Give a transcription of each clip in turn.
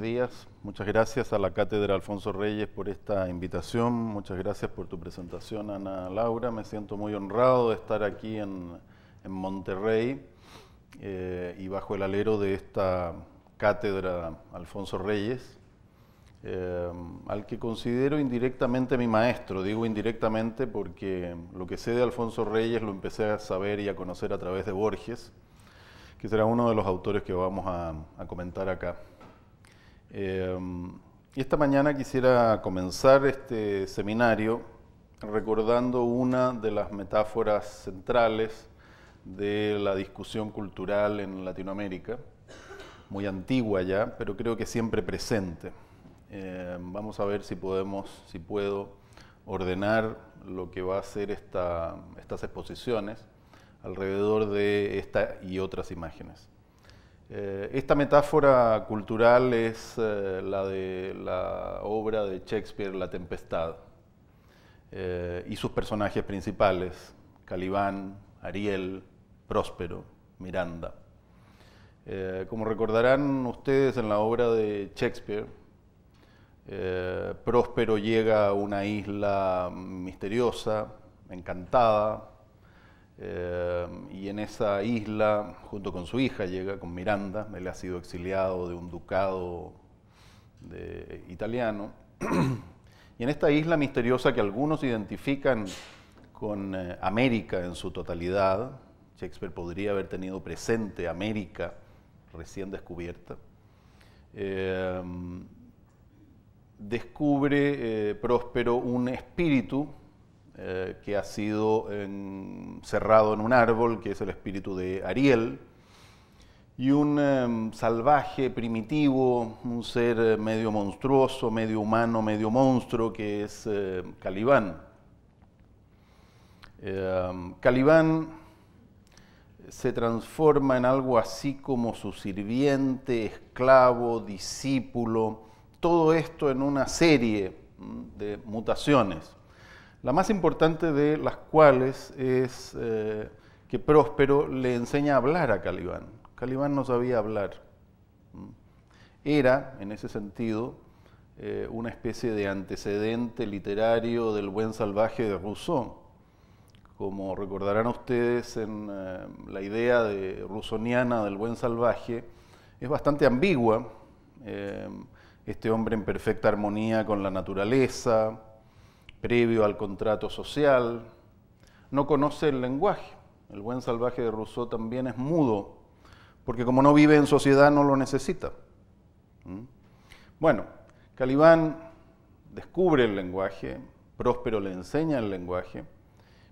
días. Muchas gracias a la Cátedra Alfonso Reyes por esta invitación. Muchas gracias por tu presentación, Ana Laura. Me siento muy honrado de estar aquí en, Monterrey eh, y bajo el alero de esta Cátedra Alfonso Reyes, eh, al que considero indirectamente mi maestro. Digo indirectamente porque lo que sé de Alfonso Reyes lo empecé a saber y a conocer a través de Borges que será uno de los autores que vamos a comentar acá. Em, y esta mañana quisiera comenzar este seminario recordando una de las metáforas centrales de la discusión cultural en Latinoamérica, muy antigua ya, pero creo que siempre presente. Em, vamos a ver si podemos, si puedo ordenar lo que va a ser estas exposiciones alrededor de esta y otras imágenes. Eh, esta metáfora cultural es eh, la de la obra de Shakespeare, La Tempestad, eh, y sus personajes principales, Calibán, Ariel, Próspero, Miranda. como recordarán ustedes en la obra de Shakespeare, Próspero llega a una isla misteriosa, encantada, eh, y en esa isla, junto con su hija, llega con Miranda, él ha sido exiliado de un ducado italiano. y en esta isla misteriosa que algunos identifican con eh, América en su totalidad, Shakespeare podría haber tenido presente América recién descubierta, eh, descubre Próspero un espíritu eh, que ha sido encerrado en un árbol, que es el espíritu de Ariel, y un em, salvaje primitivo, un ser eh, medio monstruoso, medio humano, medio monstruo, que es eh, Calibán. Em, Calibán se transforma en algo así como su sirviente, esclavo, discípulo, todo esto en una serie mm, de mutaciones la más importante de las cuales es eh, que Próspero le enseña a hablar a Calibán. Calibán no sabía hablar. Mm. Era, en ese sentido, eh, una especie de antecedente literario del buen salvaje de Rousseau. Como recordarán ustedes en eh, la idea de rusoniana del buen salvaje, es bastante ambigua. este hombre en perfecta armonía con la naturaleza, previo al contrato social, no conoce el lenguaje. El buen salvaje de Rousseau también es mudo, porque como no vive en sociedad no lo necesita. ¿Mm? Bueno, Calibán descubre el lenguaje, Próspero le enseña el lenguaje,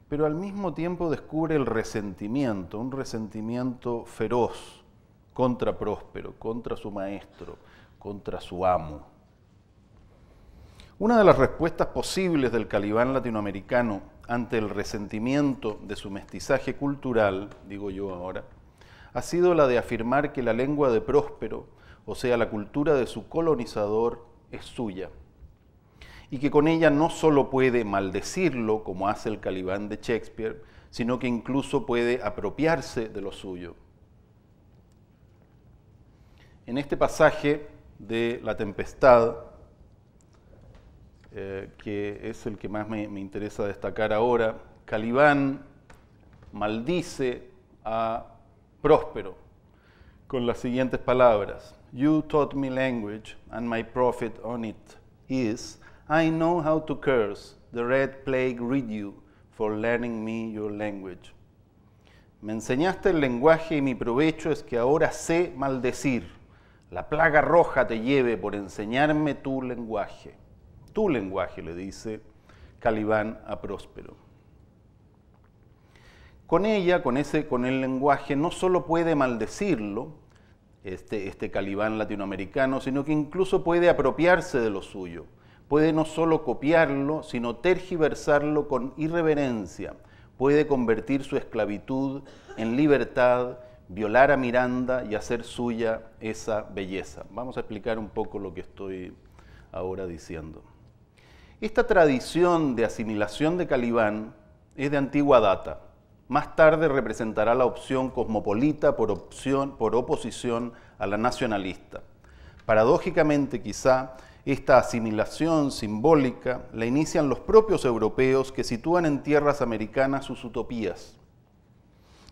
pero al mismo tiempo descubre el resentimiento, un resentimiento feroz contra Próspero, contra su maestro, contra su amo. Una de las respuestas posibles del calibán latinoamericano ante el resentimiento de su mestizaje cultural, digo yo ahora, ha sido la de afirmar que la lengua de Próspero, o sea, la cultura de su colonizador, es suya, y que con ella no solo puede maldecirlo, como hace el calibán de Shakespeare, sino que incluso puede apropiarse de lo suyo. En este pasaje de La Tempestad, eh, que es el que más me, interesa destacar ahora. Calibán maldice a Próspero con las siguientes palabras. You taught me language, and my profit on it is, I know how to curse, the red plague rid you for learning me your language. Me enseñaste el lenguaje y mi provecho es que ahora sé maldecir. La plaga roja te lleve por enseñarme tu lenguaje tu lenguaje, le dice Calibán a Próspero. Con ella, con, ese, con el lenguaje, no solo puede maldecirlo, este, este Calibán latinoamericano, sino que incluso puede apropiarse de lo suyo. Puede no solo copiarlo, sino tergiversarlo con irreverencia. Puede convertir su esclavitud en libertad, violar a Miranda y hacer suya esa belleza. Vamos a explicar un poco lo que estoy ahora diciendo. Esta tradición de asimilación de Calibán es de antigua data. Más tarde representará la opción cosmopolita por, opción, por oposición a la nacionalista. Paradójicamente, quizá, esta asimilación simbólica la inician los propios europeos que sitúan en tierras americanas sus utopías,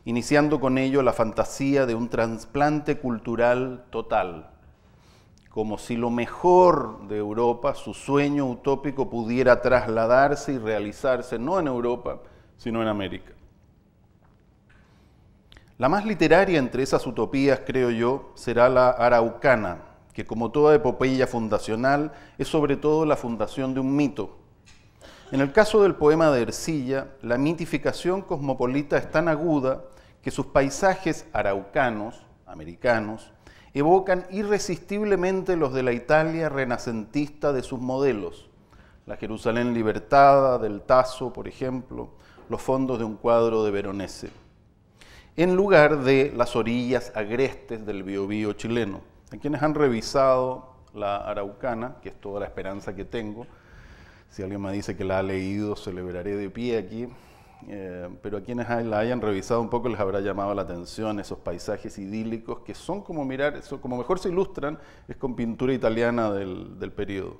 iniciando con ello la fantasía de un trasplante cultural total como si lo mejor de Europa, su sueño utópico, pudiera trasladarse y realizarse no en Europa, sino en América. La más literaria entre esas utopías, creo yo, será la araucana, que como toda epopeya fundacional es sobre todo la fundación de un mito. En el caso del poema de Ercilla, la mitificación cosmopolita es tan aguda que sus paisajes araucanos, americanos, evocan irresistiblemente los de la Italia renacentista de sus modelos, la Jerusalén libertada del Tasso, por ejemplo, los fondos de un cuadro de Veronese, en lugar de las orillas agrestes del biobío chileno. A quienes han revisado la Araucana, que es toda la esperanza que tengo, si alguien me dice que la ha leído, celebraré de pie aquí, eh, pero a quienes la hayan revisado un poco les habrá llamado la atención esos paisajes idílicos que son como mirar, son como mejor se ilustran, es con pintura italiana del, periodo.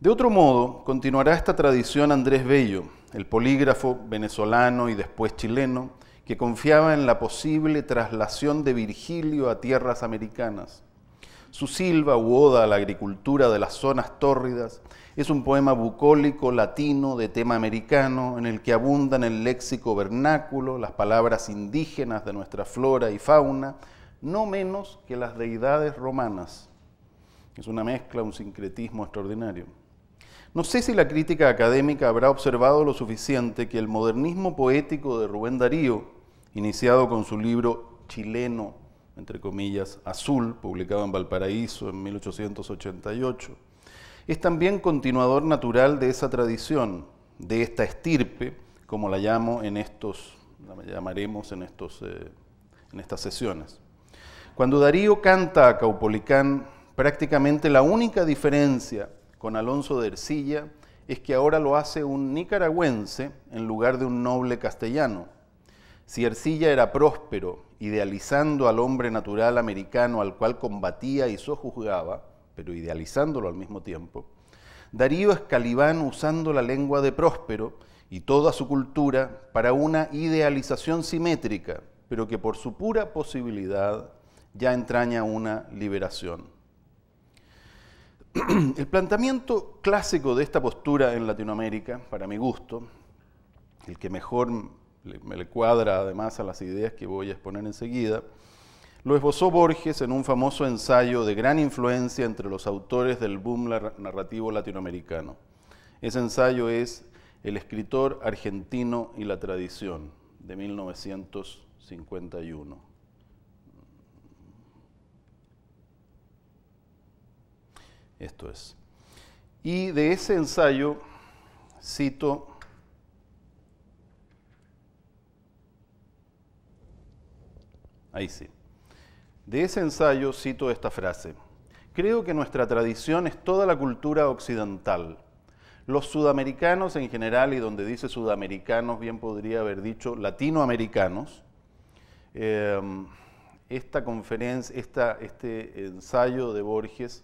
De otro modo, continuará esta tradición Andrés Bello, el polígrafo venezolano y después chileno, que confiaba en la posible traslación de Virgilio a tierras americanas. Su silva u oda a la agricultura de las zonas tórridas es un poema bucólico, latino, de tema americano, en el que abundan el léxico vernáculo, las palabras indígenas de nuestra flora y fauna, no menos que las deidades romanas. Es una mezcla, un sincretismo extraordinario. No sé si la crítica académica habrá observado lo suficiente que el modernismo poético de Rubén Darío, iniciado con su libro chileno, entre comillas, azul, publicado en Valparaíso en 1888, es también continuador natural de esa tradición, de esta estirpe, como la llamo en estos, llamaremos en, estos, eh, en estas sesiones. Cuando Darío canta a Caupolicán, prácticamente la única diferencia con Alonso de Ercilla es que ahora lo hace un nicaragüense en lugar de un noble castellano. Si Ercilla era próspero, idealizando al hombre natural americano al cual combatía y sojuzgaba, pero idealizándolo al mismo tiempo, Darío es Calibán usando la lengua de Próspero y toda su cultura para una idealización simétrica, pero que por su pura posibilidad ya entraña una liberación. El planteamiento clásico de esta postura en Latinoamérica, para mi gusto, el que mejor me le cuadra además a las ideas que voy a exponer enseguida, lo esbozó Borges en un famoso ensayo de gran influencia entre los autores del boom narrativo latinoamericano. Ese ensayo es El escritor argentino y la tradición, de 1951. Esto es. Y de ese ensayo cito Ahí sí. De ese ensayo cito esta frase. Creo que nuestra tradición es toda la cultura occidental. Los sudamericanos en general, y donde dice sudamericanos, bien podría haber dicho latinoamericanos, em, esta conferencia, este ensayo de Borges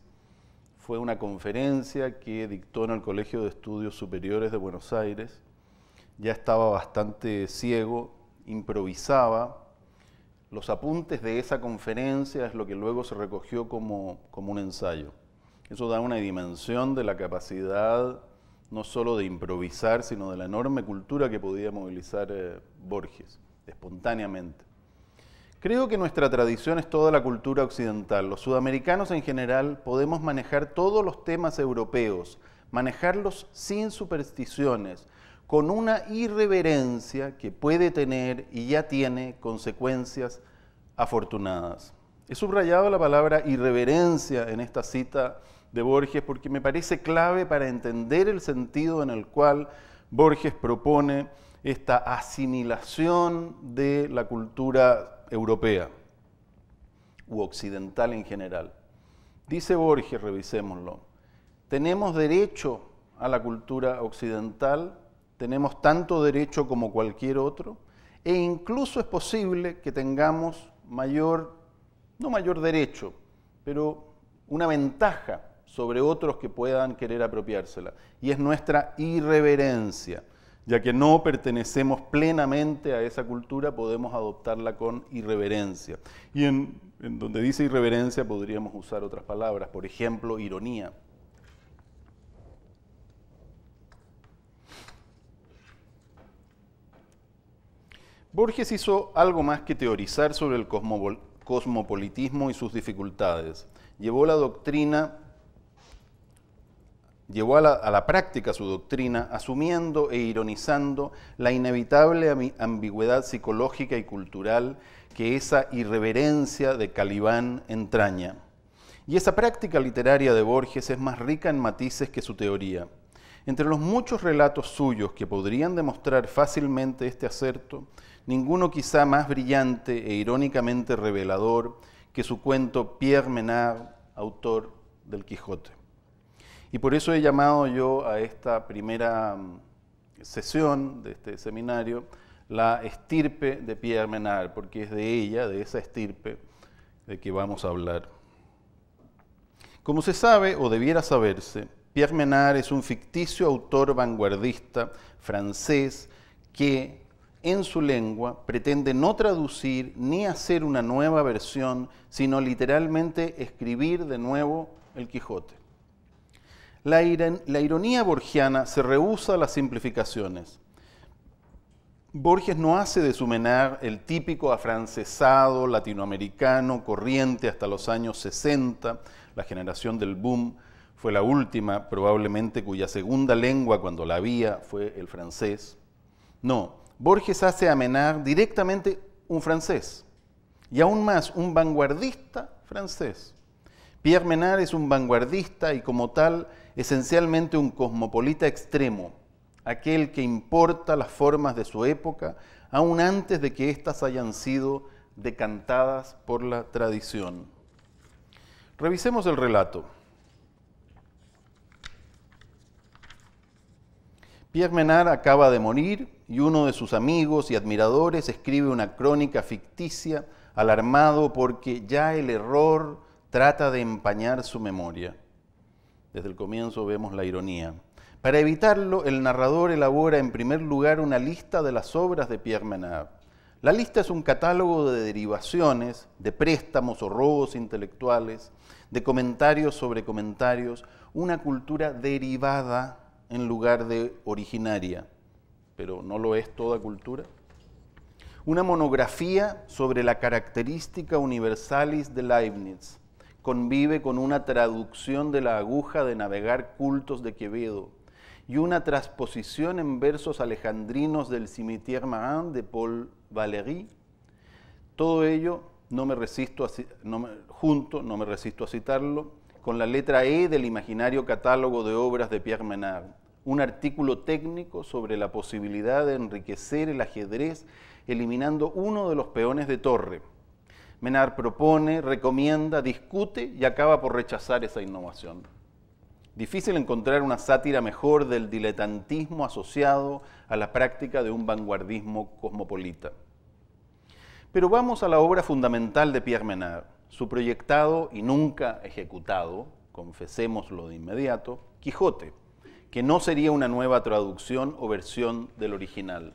fue una conferencia que dictó en el Colegio de Estudios Superiores de Buenos Aires. Ya estaba bastante ciego, improvisaba, los apuntes de esa conferencia es lo que luego se recogió como, como un ensayo. Eso da una dimensión de la capacidad no solo de improvisar, sino de la enorme cultura que podía movilizar eh, Borges, espontáneamente. Creo que nuestra tradición es toda la cultura occidental. Los sudamericanos en general podemos manejar todos los temas europeos, manejarlos sin supersticiones, con una irreverencia que puede tener y ya tiene consecuencias afortunadas. He subrayado la palabra irreverencia en esta cita de Borges porque me parece clave para entender el sentido en el cual Borges propone esta asimilación de la cultura europea u occidental en general. Dice Borges, revisémoslo, tenemos derecho a la cultura occidental tenemos tanto derecho como cualquier otro, e incluso es posible que tengamos mayor, no mayor derecho, pero una ventaja sobre otros que puedan querer apropiársela, y es nuestra irreverencia. Ya que no pertenecemos plenamente a esa cultura, podemos adoptarla con irreverencia. Y en, en donde dice irreverencia podríamos usar otras palabras, por ejemplo, ironía. Borges hizo algo más que teorizar sobre el cosmopolitismo y sus dificultades. Llevó la doctrina llevó a la, a la, práctica su doctrina, asumiendo e ironizando la inevitable ambigüedad psicológica y cultural que esa irreverencia de Calibán entraña. Y esa práctica literaria de Borges es más rica en matices que su teoría. Entre los muchos relatos suyos que podrían demostrar fácilmente este acerto, ninguno quizá más brillante e irónicamente revelador que su cuento Pierre Menard, autor del Quijote. Y por eso he llamado yo a esta primera mm, sesión de este seminario la estirpe de Pierre Menard, porque es de ella, de esa estirpe, de que vamos a hablar. Como se sabe, o debiera saberse, Pierre Menard es un ficticio autor vanguardista francés que, en su lengua, pretende no traducir ni hacer una nueva versión, sino literalmente escribir de nuevo el Quijote. La, ironía borgiana se rehúsa a las simplificaciones. Borges no hace de su menar el típico afrancesado latinoamericano corriente hasta los años 60, la generación del boom fue la última probablemente cuya segunda lengua cuando la había fue el francés. No, Borges hace a Menard directamente un francés, y aún más un vanguardista francés. Pierre Menard es un vanguardista y como tal esencialmente un cosmopolita extremo, aquel que importa las formas de su época aún antes de que éstas hayan sido decantadas por la tradición. Revisemos el relato. Pierre Menard acaba de morir y uno de sus amigos y admiradores escribe una crónica ficticia alarmado porque ya el error trata de empañar su memoria. Desde el comienzo vemos la ironía. Para evitarlo, el narrador elabora en primer lugar una lista de las obras de Pierre Menard. La lista es un catálogo de derivaciones, de préstamos o robos intelectuales, de comentarios sobre comentarios, una cultura derivada en lugar de originaria pero no lo es toda cultura. Una monografía sobre la característica universalis de Leibniz convive con una traducción de la aguja de navegar cultos de Quevedo y una transposición en versos alejandrinos del Cimetière Marin de Paul Valéry. Todo ello no me resisto a, junto, no me resisto a citarlo, con la letra E del imaginario catálogo de obras de Pierre Menard un artículo técnico sobre la posibilidad de enriquecer el ajedrez eliminando uno de los peones de torre. Menard propone, recomienda, discute y acaba por rechazar esa innovación. Difícil encontrar una sátira mejor del diletantismo asociado a la práctica de un vanguardismo cosmopolita. Pero vamos a la obra fundamental de Pierre Menard, su proyectado y nunca ejecutado, confesémoslo de inmediato, Quijote, que no sería una nueva traducción o versión del original.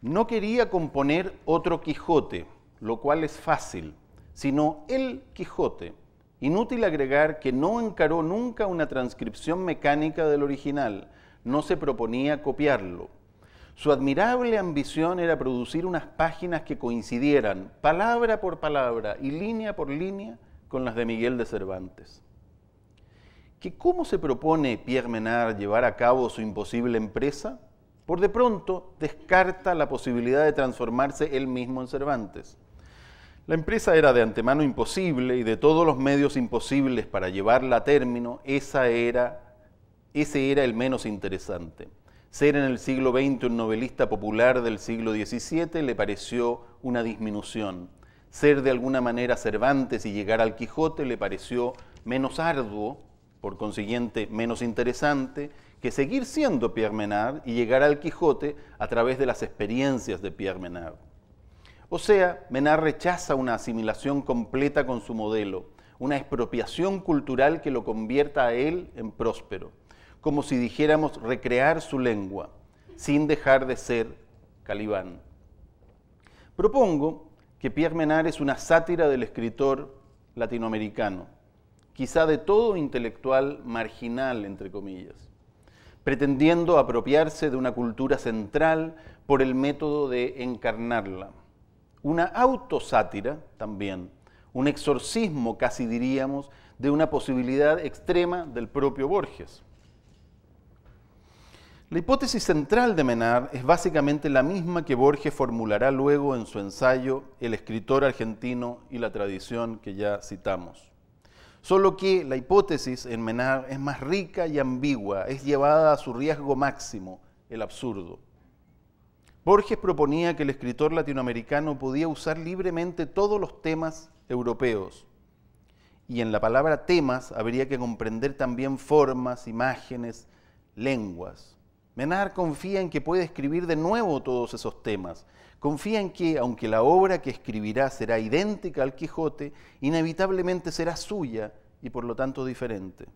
No quería componer otro Quijote, lo cual es fácil, sino el Quijote. Inútil agregar que no encaró nunca una transcripción mecánica del original, no se proponía copiarlo. Su admirable ambición era producir unas páginas que coincidieran, palabra por palabra y línea por línea, con las de Miguel de Cervantes. ¿Que ¿Cómo se propone Pierre Menard llevar a cabo su imposible empresa? Por de pronto descarta la posibilidad de transformarse él mismo en Cervantes. La empresa era de antemano imposible y de todos los medios imposibles para llevarla a término, esa era, ese era el menos interesante. Ser en el siglo XX un novelista popular del siglo XVII le pareció una disminución ser de alguna manera Cervantes y llegar al Quijote le pareció menos arduo, por consiguiente menos interesante, que seguir siendo Pierre Menard y llegar al Quijote a través de las experiencias de Pierre Menard. O sea, Menard rechaza una asimilación completa con su modelo, una expropiación cultural que lo convierta a él en próspero, como si dijéramos recrear su lengua, sin dejar de ser Calibán. Propongo que Pierre Menard es una sátira del escritor latinoamericano, quizá de todo intelectual marginal, entre comillas, pretendiendo apropiarse de una cultura central por el método de encarnarla. Una autosátira también, un exorcismo casi diríamos, de una posibilidad extrema del propio Borges. La hipótesis central de Menard es básicamente la misma que Borges formulará luego en su ensayo El escritor argentino y la tradición que ya citamos. Solo que la hipótesis en Menard es más rica y ambigua, es llevada a su riesgo máximo, el absurdo. Borges proponía que el escritor latinoamericano podía usar libremente todos los temas europeos. Y en la palabra temas habría que comprender también formas, imágenes, lenguas. Menard confía en que puede escribir de nuevo todos esos temas. Confía en que, aunque la obra que escribirá será idéntica al Quijote, inevitablemente será suya y por lo tanto diferente.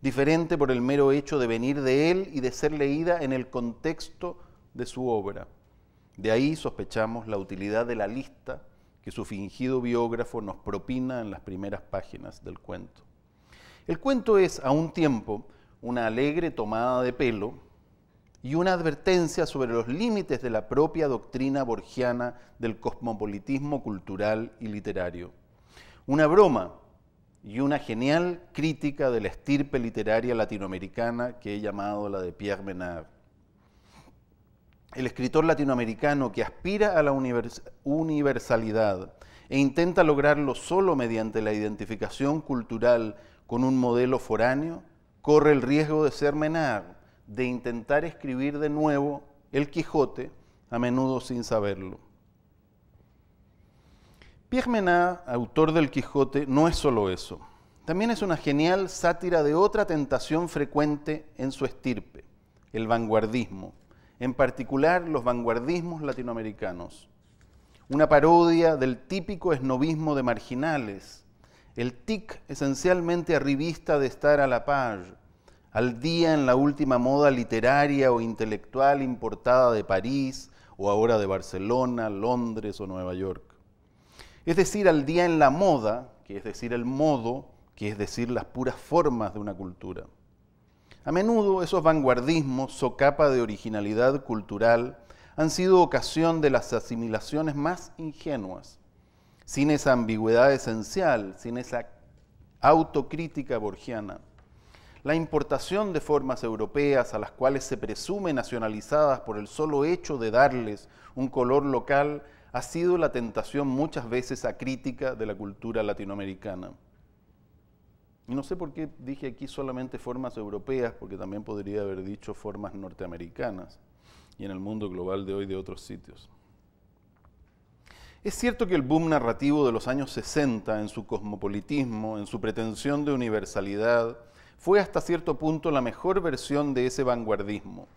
Diferente por el mero hecho de venir de él y de ser leída en el contexto de su obra. De ahí sospechamos la utilidad de la lista que su fingido biógrafo nos propina en las primeras páginas del cuento. El cuento es, a un tiempo, una alegre tomada de pelo y una advertencia sobre los límites de la propia doctrina borgiana del cosmopolitismo cultural y literario. Una broma y una genial crítica de la estirpe literaria latinoamericana que he llamado la de Pierre Menard. El escritor latinoamericano que aspira a la universalidad e intenta lograrlo solo mediante la identificación cultural con un modelo foráneo, corre el riesgo de ser Menard de intentar escribir de nuevo el Quijote, a menudo sin saberlo. Pierre Menard, autor del Quijote, no es solo eso. También es una genial sátira de otra tentación frecuente en su estirpe, el vanguardismo, en particular los vanguardismos latinoamericanos. Una parodia del típico esnovismo de marginales, el tic esencialmente arribista de estar a la page, al día en la última moda literaria o intelectual importada de París o ahora de Barcelona, Londres o Nueva York. Es decir, al día en la moda, que es decir, el modo, que es decir, las puras formas de una cultura. A menudo esos vanguardismos, socapa de originalidad cultural, han sido ocasión de las asimilaciones más ingenuas, sin esa ambigüedad esencial, sin esa autocrítica borgiana. La importación de formas europeas a las cuales se presume nacionalizadas por el solo hecho de darles un color local ha sido la tentación muchas veces a crítica de la cultura latinoamericana. Y no sé por qué dije aquí solamente formas europeas, porque también podría haber dicho formas norteamericanas y en el mundo global de hoy de otros sitios. Es cierto que el boom narrativo de los años 60 en su cosmopolitismo, en su pretensión de universalidad, fue hasta cierto punto la mejor versión de ese vanguardismo.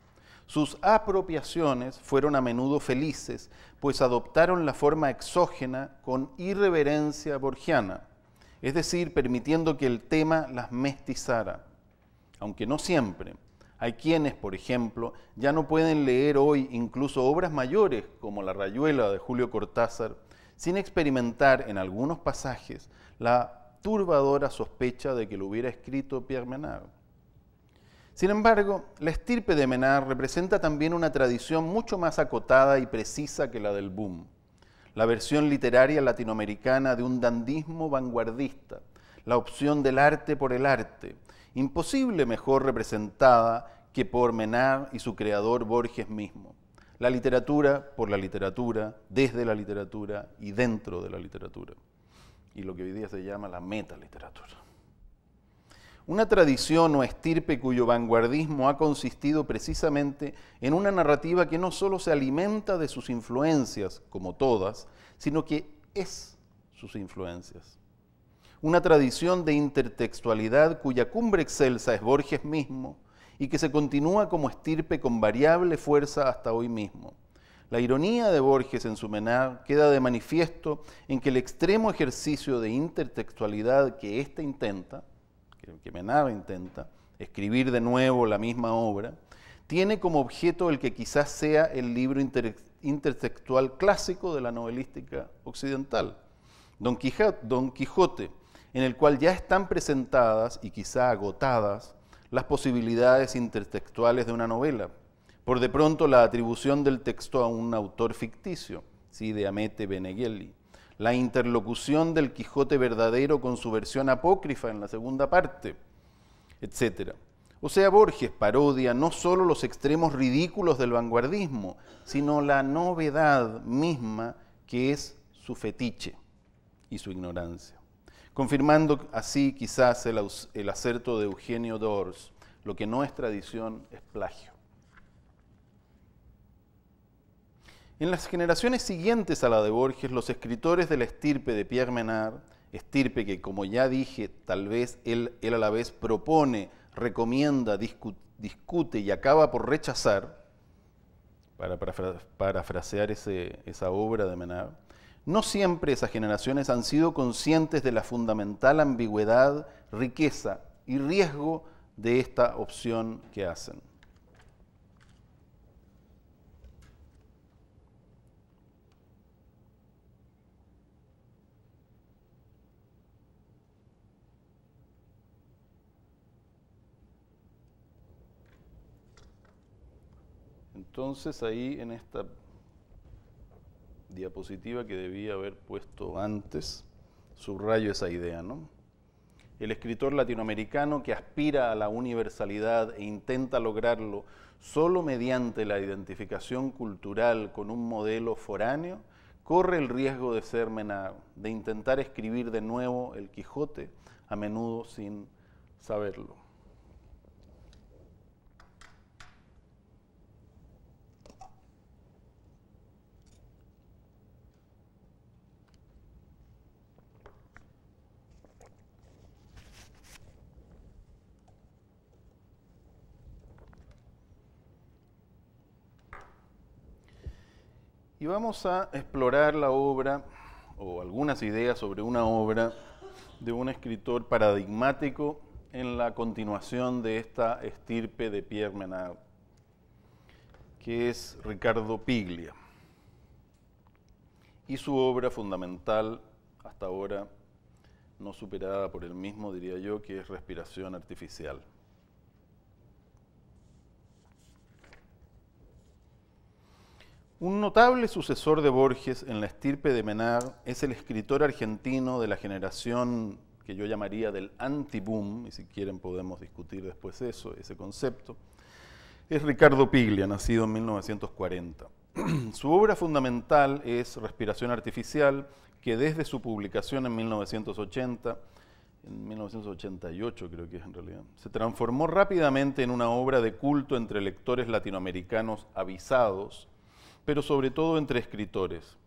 Sus apropiaciones fueron a menudo felices, pues adoptaron la forma exógena con irreverencia borgiana, es decir, permitiendo que el tema las mestizara, aunque no siempre. Hay quienes, por ejemplo, ya no pueden leer hoy incluso obras mayores como La Rayuela de Julio Cortázar sin experimentar en algunos pasajes la turbadora sospecha de que lo hubiera escrito Pierre Menard. Sin embargo, la estirpe de Menard representa también una tradición mucho más acotada y precisa que la del boom, la versión literaria latinoamericana de un dandismo vanguardista, la opción del arte por el arte, imposible mejor representada que por Menard y su creador Borges mismo. La literatura por la literatura, desde la literatura y dentro de la literatura y lo que hoy día se llama la metaliteratura. Una tradición o estirpe cuyo vanguardismo ha consistido precisamente en una narrativa que no solo se alimenta de sus influencias, como todas, sino que es sus influencias. Una tradición de intertextualidad cuya cumbre excelsa es Borges mismo y que se continúa como estirpe con variable fuerza hasta hoy mismo. La ironía de Borges en su menar queda de manifiesto en que el extremo ejercicio de intertextualidad que éste intenta, que Menard intenta, escribir de nuevo la misma obra, tiene como objeto el que quizás sea el libro intertextual clásico de la novelística occidental, Don Quijote, Don Quijote, en el cual ya están presentadas y quizá agotadas las posibilidades intertextuales de una novela, por de pronto la atribución del texto a un autor ficticio, ¿sí? de Amete Beneghelli, la interlocución del Quijote verdadero con su versión apócrifa en la segunda parte, etc. O sea, Borges parodia no solo los extremos ridículos del vanguardismo, sino la novedad misma que es su fetiche y su ignorancia, confirmando así quizás el, el acerto de Eugenio Dors, lo que no es tradición es plagio. En las generaciones siguientes a la de Borges, los escritores de la estirpe de Pierre Menard, estirpe que, como ya dije, tal vez él, él a la vez propone, recomienda, discute y acaba por rechazar, para parafrasear esa obra de Menard, no siempre esas generaciones han sido conscientes de la fundamental ambigüedad, riqueza y riesgo de esta opción que hacen. Entonces ahí en esta diapositiva que debía haber puesto antes, subrayo esa idea, ¿no? El escritor latinoamericano que aspira a la universalidad e intenta lograrlo solo mediante la identificación cultural con un modelo foráneo, corre el riesgo de ser menado, de intentar escribir de nuevo el Quijote, a menudo sin saberlo. Y vamos a explorar la obra o algunas ideas sobre una obra de un escritor paradigmático en la continuación de esta estirpe de Pierre Menard, que es Ricardo Piglia. Y su obra fundamental, hasta ahora no superada por él mismo, diría yo, que es Respiración Artificial. Un notable sucesor de Borges en la estirpe de Menard es el escritor argentino de la generación que yo llamaría del anti-boom, y si quieren podemos discutir después eso, ese concepto, es Ricardo Piglia, nacido en 1940. su obra fundamental es Respiración Artificial, que desde su publicación en 1980, en 1988 creo que es en realidad, se transformó rápidamente en una obra de culto entre lectores latinoamericanos avisados, pero sobre todo entre escritores.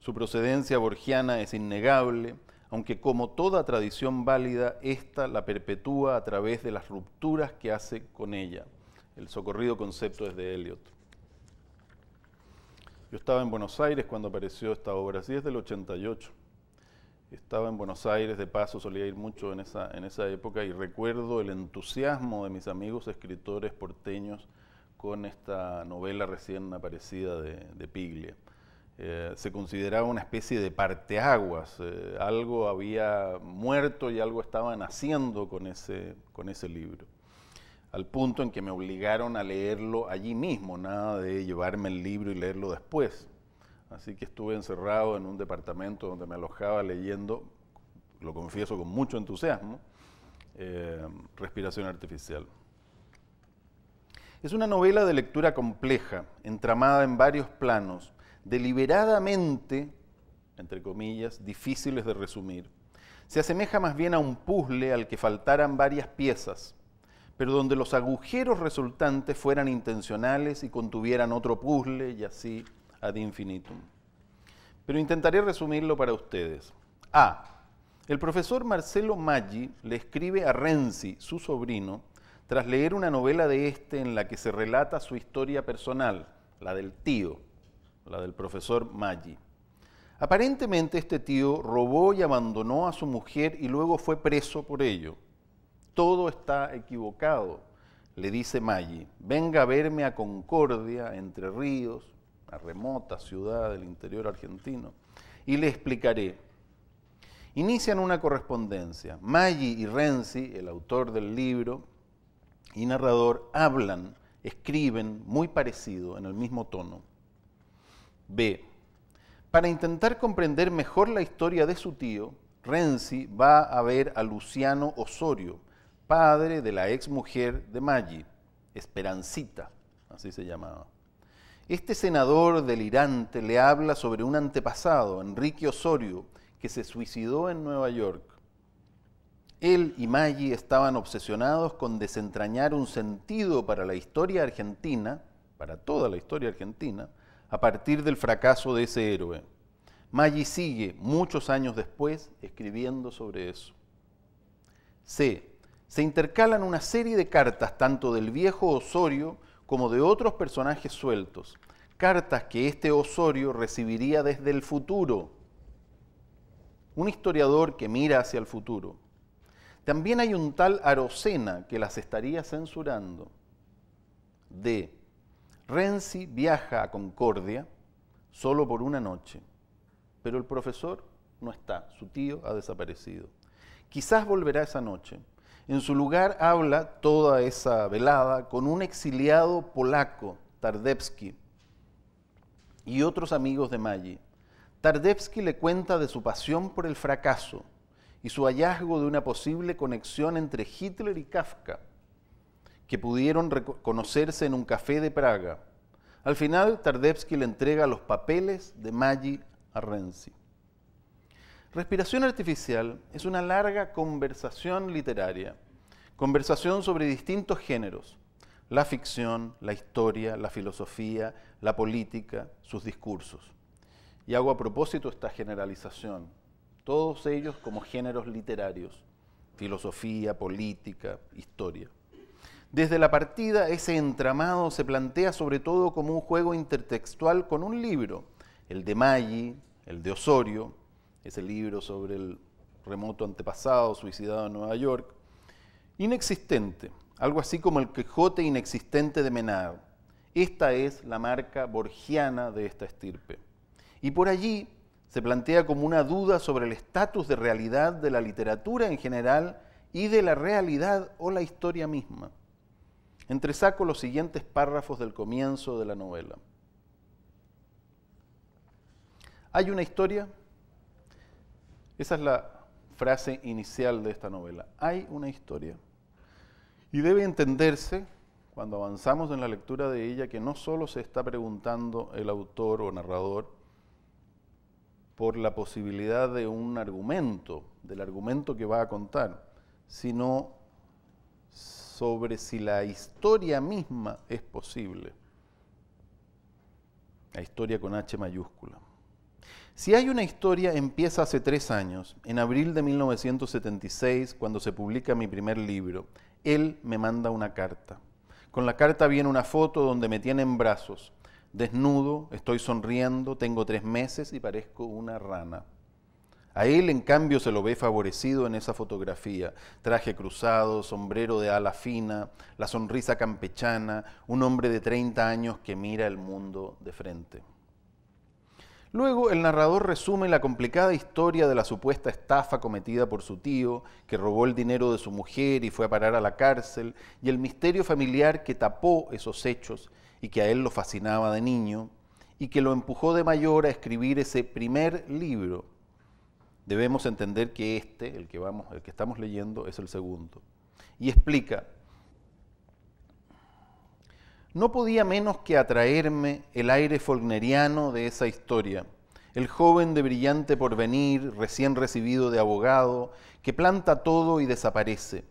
Su procedencia borgiana es innegable, aunque como toda tradición válida, ésta la perpetúa a través de las rupturas que hace con ella. El socorrido concepto es de Eliot. Yo estaba en Buenos Aires cuando apareció esta obra, así es del 88. Estaba en Buenos Aires, de paso solía ir mucho en esa, en esa época y recuerdo el entusiasmo de mis amigos escritores porteños con esta novela recién aparecida de, Piglia. Eh, se consideraba una especie de parteaguas, eh, algo había muerto y algo estaba naciendo con ese, con ese libro, al punto en que me obligaron a leerlo allí mismo, nada de llevarme el libro y leerlo después. Así que estuve encerrado en un departamento donde me alojaba leyendo, lo confieso con mucho entusiasmo, eh, Respiración Artificial. Es una novela de lectura compleja, entramada en varios planos, deliberadamente, entre comillas, difíciles de resumir. Se asemeja más bien a un puzzle al que faltaran varias piezas, pero donde los agujeros resultantes fueran intencionales y contuvieran otro puzzle y así ad infinitum. Pero intentaré resumirlo para ustedes. A. El profesor Marcelo Maggi le escribe a Renzi, su sobrino, tras leer una novela de este en la que se relata su historia personal, la del tío, la del profesor Maggi. Aparentemente este tío robó y abandonó a su mujer y luego fue preso por ello. Todo está equivocado, le dice Maggi. Venga a verme a Concordia, Entre Ríos, la remota ciudad del interior argentino, y le explicaré. Inician una correspondencia. Maggi y Renzi, el autor del libro, y narrador hablan, escriben muy parecido, en el mismo tono. B. Para intentar comprender mejor la historia de su tío, Renzi va a ver a Luciano Osorio, padre de la ex mujer de Maggi, Esperancita, así se llamaba. Este senador delirante le habla sobre un antepasado, Enrique Osorio, que se suicidó en Nueva York. Él y Maggi estaban obsesionados con desentrañar un sentido para la historia argentina, para toda la historia argentina, a partir del fracaso de ese héroe. Maggi sigue, muchos años después, escribiendo sobre eso. C. Se intercalan una serie de cartas, tanto del viejo Osorio como de otros personajes sueltos, cartas que este Osorio recibiría desde el futuro. Un historiador que mira hacia el futuro también hay un tal Arocena que las estaría censurando. de Renzi viaja a Concordia solo por una noche, pero el profesor no está, su tío ha desaparecido. Quizás volverá esa noche. En su lugar habla toda esa velada con un exiliado polaco, Tardevsky, y otros amigos de Maggi. Tardevsky le cuenta de su pasión por el fracaso, y su hallazgo de una posible conexión entre Hitler y Kafka, que pudieron reconocerse en un café de Praga. Al final, Tardevsky le entrega los papeles de Maggi a Renzi. Respiración Artificial es una larga conversación literaria, conversación sobre distintos géneros, la ficción, la historia, la filosofía, la política, sus discursos. Y hago a propósito esta generalización, todos ellos como géneros literarios, filosofía, política, historia. Desde la partida, ese entramado se plantea sobre todo como un juego intertextual con un libro, el de Maggi, el de Osorio, ese libro sobre el remoto antepasado suicidado en Nueva York, inexistente, algo así como el Quijote inexistente de Menard. Esta es la marca borgiana de esta estirpe. Y por allí se plantea como una duda sobre el estatus de realidad de la literatura en general y de la realidad o la historia misma. Entresaco los siguientes párrafos del comienzo de la novela. Hay una historia, esa es la frase inicial de esta novela, hay una historia. Y debe entenderse, cuando avanzamos en la lectura de ella, que no solo se está preguntando el autor o narrador, por la posibilidad de un argumento, del argumento que va a contar, sino sobre si la historia misma es posible. La historia con H mayúscula. Si hay una historia, empieza hace tres años, en abril de 1976, cuando se publica mi primer libro. Él me manda una carta. Con la carta viene una foto donde me tiene en brazos desnudo, estoy sonriendo, tengo tres meses y parezco una rana. A él, en cambio, se lo ve favorecido en esa fotografía. Traje cruzado, sombrero de ala fina, la sonrisa campechana, un hombre de 30 años que mira el mundo de frente. Luego el narrador resume la complicada historia de la supuesta estafa cometida por su tío, que robó el dinero de su mujer y fue a parar a la cárcel, y el misterio familiar que tapó esos hechos y que a él lo fascinaba de niño y que lo empujó de mayor a escribir ese primer libro. Debemos entender que este, el que, vamos, el que estamos leyendo, es el segundo. Y explica, no podía menos que atraerme el aire folgneriano de esa historia. El joven de brillante porvenir, recién recibido de abogado, que planta todo y desaparece.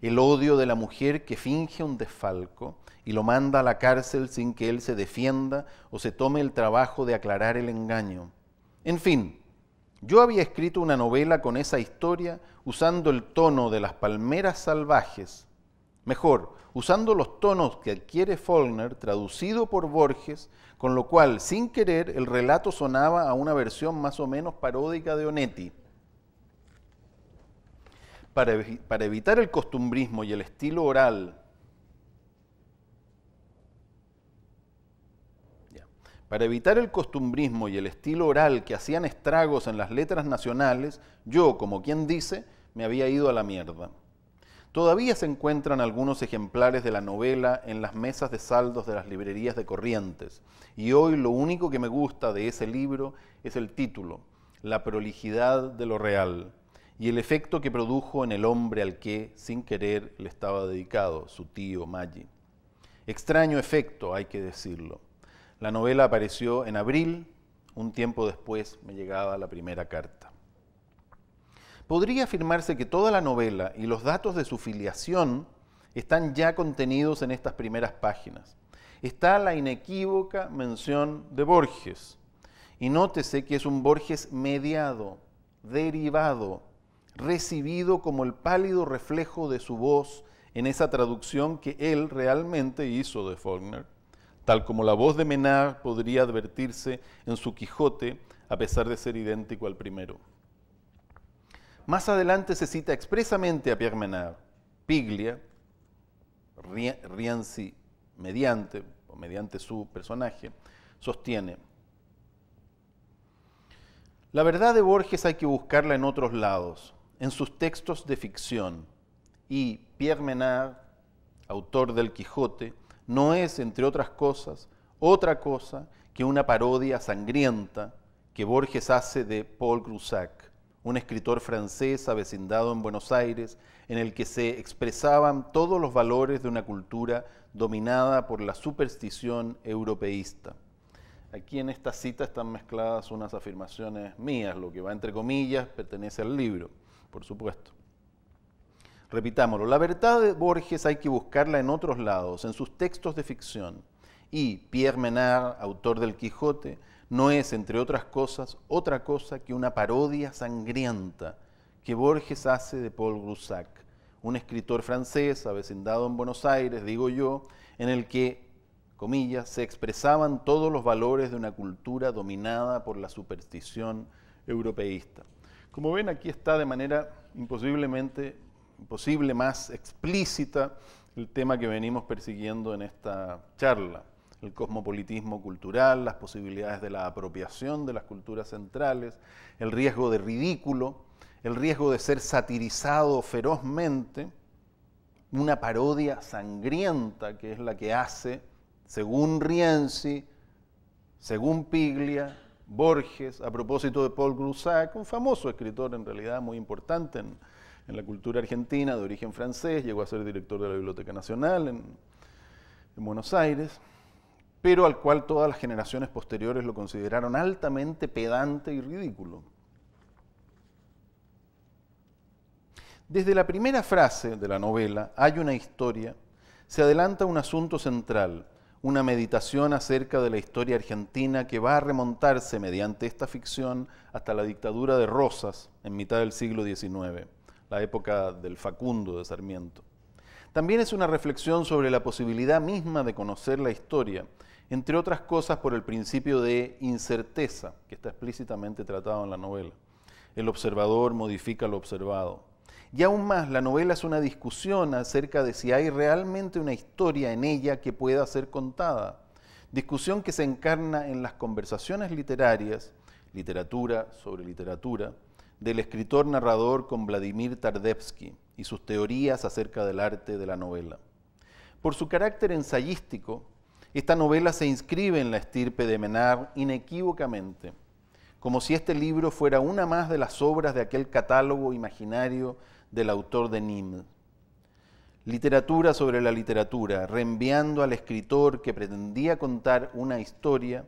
El odio de la mujer que finge un desfalco y lo manda a la cárcel sin que él se defienda o se tome el trabajo de aclarar el engaño. En fin, yo había escrito una novela con esa historia usando el tono de las palmeras salvajes. Mejor, usando los tonos que adquiere Faulkner traducido por Borges, con lo cual, sin querer, el relato sonaba a una versión más o menos paródica de Onetti. Para, para evitar el costumbrismo y el estilo oral Para evitar el costumbrismo y el estilo oral que hacían estragos en las letras nacionales, yo, como quien dice, me había ido a la mierda. Todavía se encuentran algunos ejemplares de la novela en las mesas de saldos de las librerías de Corrientes, y hoy lo único que me gusta de ese libro es el título, La prolijidad de lo real, y el efecto que produjo en el hombre al que, sin querer, le estaba dedicado, su tío Maggi. Extraño efecto, hay que decirlo. La novela apareció en abril, un tiempo después me llegaba la primera carta. Podría afirmarse que toda la novela y los datos de su filiación están ya contenidos en estas primeras páginas. Está la inequívoca mención de Borges. Y nótese que es un Borges mediado, derivado, recibido como el pálido reflejo de su voz en esa traducción que él realmente hizo de Faulkner tal como la voz de Menard podría advertirse en su Quijote, a pesar de ser idéntico al primero. Más adelante se cita expresamente a Pierre Menard, Piglia, Rienzi mediante, mediante su personaje, sostiene, la verdad de Borges hay que buscarla en otros lados, en sus textos de ficción, y Pierre Menard, autor del Quijote, no es, entre otras cosas, otra cosa que una parodia sangrienta que Borges hace de Paul Cruzac, un escritor francés avecindado en Buenos Aires, en el que se expresaban todos los valores de una cultura dominada por la superstición europeísta. Aquí en esta cita están mezcladas unas afirmaciones mías, lo que va entre comillas pertenece al libro, por supuesto. Repitámoslo, la verdad de Borges hay que buscarla en otros lados, en sus textos de ficción. Y Pierre Menard, autor del Quijote, no es, entre otras cosas, otra cosa que una parodia sangrienta que Borges hace de Paul Roussac, un escritor francés avecindado en Buenos Aires, digo yo, en el que, comillas, se expresaban todos los valores de una cultura dominada por la superstición europeísta. Como ven, aquí está de manera imposiblemente posible más explícita el tema que venimos persiguiendo en esta charla, el cosmopolitismo cultural, las posibilidades de la apropiación de las culturas centrales, el riesgo de ridículo, el riesgo de ser satirizado ferozmente, una parodia sangrienta que es la que hace, según Rienzi, según Piglia, Borges, a propósito de Paul Glusac, un famoso escritor en realidad muy importante en, en la cultura argentina de origen francés, llegó a ser director de la Biblioteca Nacional en, Buenos Aires, pero al cual todas las generaciones posteriores lo consideraron altamente pedante y ridículo. Desde la primera frase de la novela, Hay una historia, se adelanta un asunto central, una meditación acerca de la historia argentina que va a remontarse mediante esta ficción hasta la dictadura de Rosas en mitad del siglo XIX la época del Facundo de Sarmiento. También es una reflexión sobre la posibilidad misma de conocer la historia, entre otras cosas por el principio de incerteza, que está explícitamente tratado en la novela. El observador modifica lo observado. Y aún más, la novela es una discusión acerca de si hay realmente una historia en ella que pueda ser contada. Discusión que se encarna en las conversaciones literarias, literatura sobre literatura, del escritor narrador con Vladimir Tardevsky y sus teorías acerca del arte de la novela. Por su carácter ensayístico, esta novela se inscribe en la estirpe de Menard inequívocamente, como si este libro fuera una más de las obras de aquel catálogo imaginario del autor de Nîmes. Literatura sobre la literatura, reenviando al escritor que pretendía contar una historia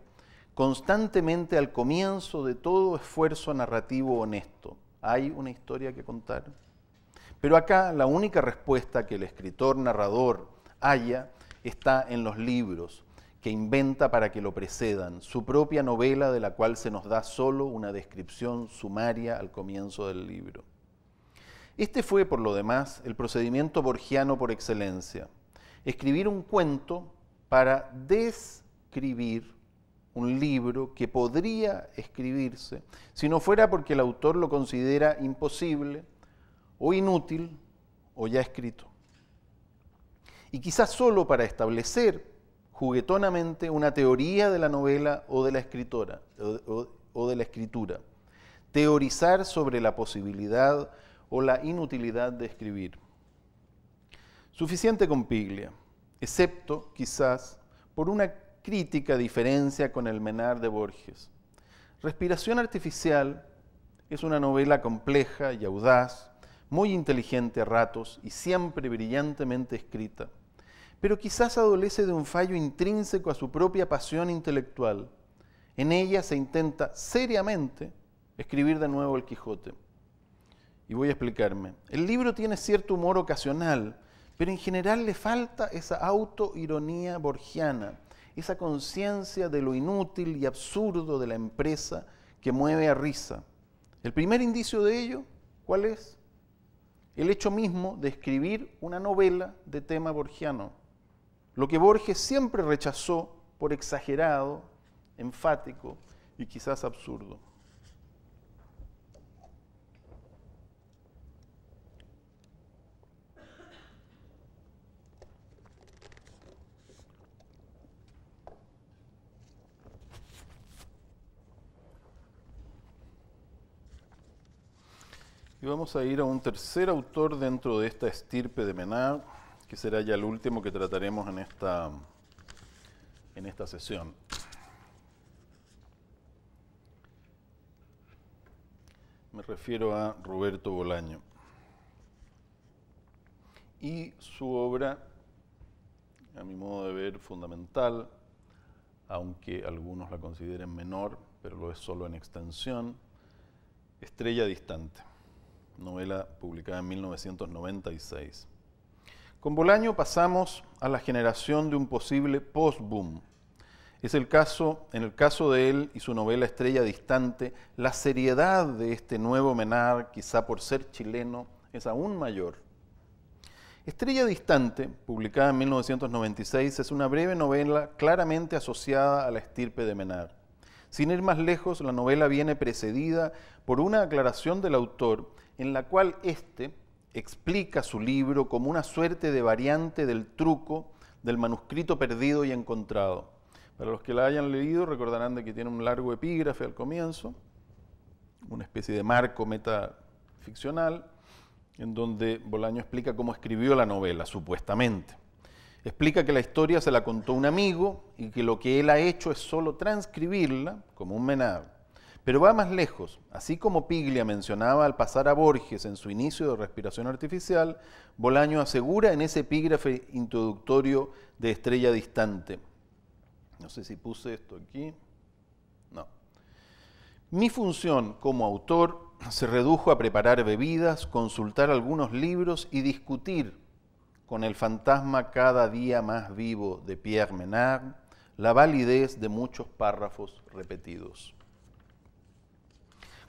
constantemente al comienzo de todo esfuerzo narrativo honesto. Hay una historia que contar. Pero acá la única respuesta que el escritor narrador haya está en los libros que inventa para que lo precedan, su propia novela de la cual se nos da solo una descripción sumaria al comienzo del libro. Este fue, por lo demás, el procedimiento borgiano por excelencia, escribir un cuento para describir un libro que podría escribirse si no fuera porque el autor lo considera imposible o inútil o ya escrito. Y quizás solo para establecer juguetonamente una teoría de la novela o de la escritora o, de la escritura, teorizar sobre la posibilidad o la inutilidad de escribir. Suficiente con Piglia, excepto quizás por una crítica diferencia con el Menar de Borges. Respiración Artificial es una novela compleja y audaz, muy inteligente a ratos y siempre brillantemente escrita, pero quizás adolece de un fallo intrínseco a su propia pasión intelectual. En ella se intenta seriamente escribir de nuevo el Quijote. Y voy a explicarme. El libro tiene cierto humor ocasional, pero en general le falta esa autoironía borgiana esa conciencia de lo inútil y absurdo de la empresa que mueve a risa. El primer indicio de ello, ¿cuál es? El hecho mismo de escribir una novela de tema borgiano, lo que Borges siempre rechazó por exagerado, enfático y quizás absurdo. Y vamos a ir a un tercer autor dentro de esta estirpe de Mená, que será ya el último que trataremos en esta, en esta sesión. Me refiero a Roberto Bolaño y su obra, a mi modo de ver, fundamental, aunque algunos la consideren menor, pero lo es solo en extensión, Estrella Distante novela publicada en 1996. Con Bolaño pasamos a la generación de un posible post-boom. Es el caso, en el caso de él y su novela Estrella Distante, la seriedad de este nuevo menar, quizá por ser chileno, es aún mayor. Estrella Distante, publicada en 1996, es una breve novela claramente asociada a la estirpe de Menar. Sin ir más lejos, la novela viene precedida por una aclaración del autor en la cual éste explica su libro como una suerte de variante del truco del manuscrito perdido y encontrado. Para los que la hayan leído recordarán de que tiene un largo epígrafe al comienzo, una especie de marco metaficcional, en donde Bolaño explica cómo escribió la novela, supuestamente. Explica que la historia se la contó un amigo y que lo que él ha hecho es solo transcribirla como un menado pero va más lejos. Así como Piglia mencionaba al pasar a Borges en su inicio de Respiración Artificial, Bolaño asegura en ese epígrafe introductorio de Estrella Distante. No sé si puse esto aquí. No. Mi función como autor se redujo a preparar bebidas, consultar algunos libros y discutir con el fantasma cada día más vivo de Pierre Menard la validez de muchos párrafos repetidos.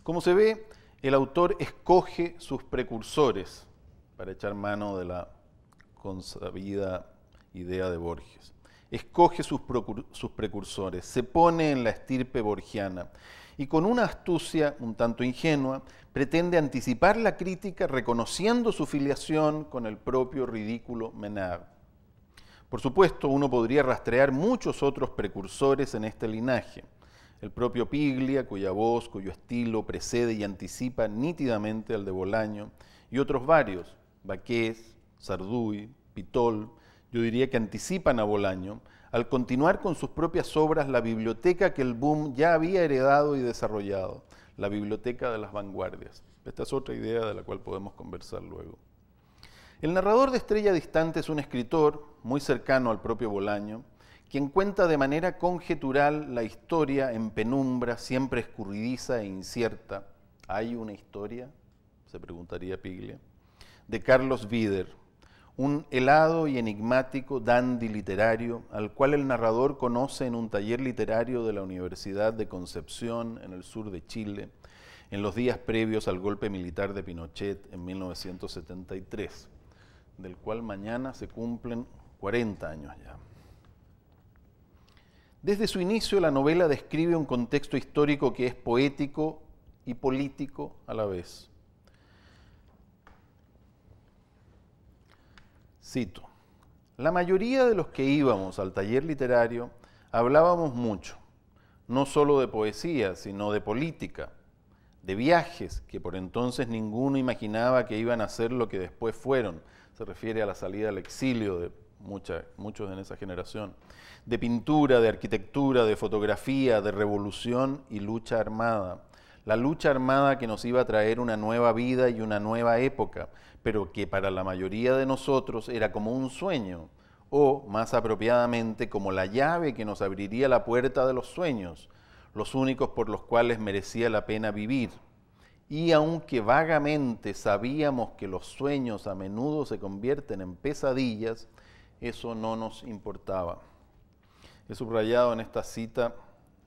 Como se ve, el autor escoge sus precursores para echar mano de la consabida idea de Borges. Escoge sus, precursores, se pone en la estirpe borgiana y con una astucia un tanto ingenua pretende anticipar la crítica reconociendo su filiación con el propio ridículo Menard. Por supuesto, uno podría rastrear muchos otros precursores en este linaje el propio Piglia, cuya voz, cuyo estilo precede y anticipa nítidamente al de Bolaño, y otros varios, Baqués, Sarduy, Pitol, yo diría que anticipan a Bolaño, al continuar con sus propias obras la biblioteca que el boom ya había heredado y desarrollado, la biblioteca de las vanguardias. Esta es otra idea de la cual podemos conversar luego. El narrador de Estrella Distante es un escritor muy cercano al propio Bolaño, quien cuenta de manera conjetural la historia en penumbra, siempre escurridiza e incierta. ¿Hay una historia? se preguntaría Piglia, de Carlos Vider, un helado y enigmático dandy literario al cual el narrador conoce en un taller literario de la Universidad de Concepción, en el sur de Chile, en los días previos al golpe militar de Pinochet en 1973, del cual mañana se cumplen 40 años ya. Desde su inicio la novela describe un contexto histórico que es poético y político a la vez. Cito, la mayoría de los que íbamos al taller literario hablábamos mucho, no solo de poesía, sino de política, de viajes, que por entonces ninguno imaginaba que iban a ser lo que después fueron. Se refiere a la salida al exilio de muchos en esa generación, de pintura, de arquitectura, de fotografía, de revolución y lucha armada. La lucha armada que nos iba a traer una nueva vida y una nueva época, pero que para la mayoría de nosotros era como un sueño, o más apropiadamente como la llave que nos abriría la puerta de los sueños, los únicos por los cuales merecía la pena vivir. Y aunque vagamente sabíamos que los sueños a menudo se convierten en pesadillas, eso no nos importaba. He subrayado en esta cita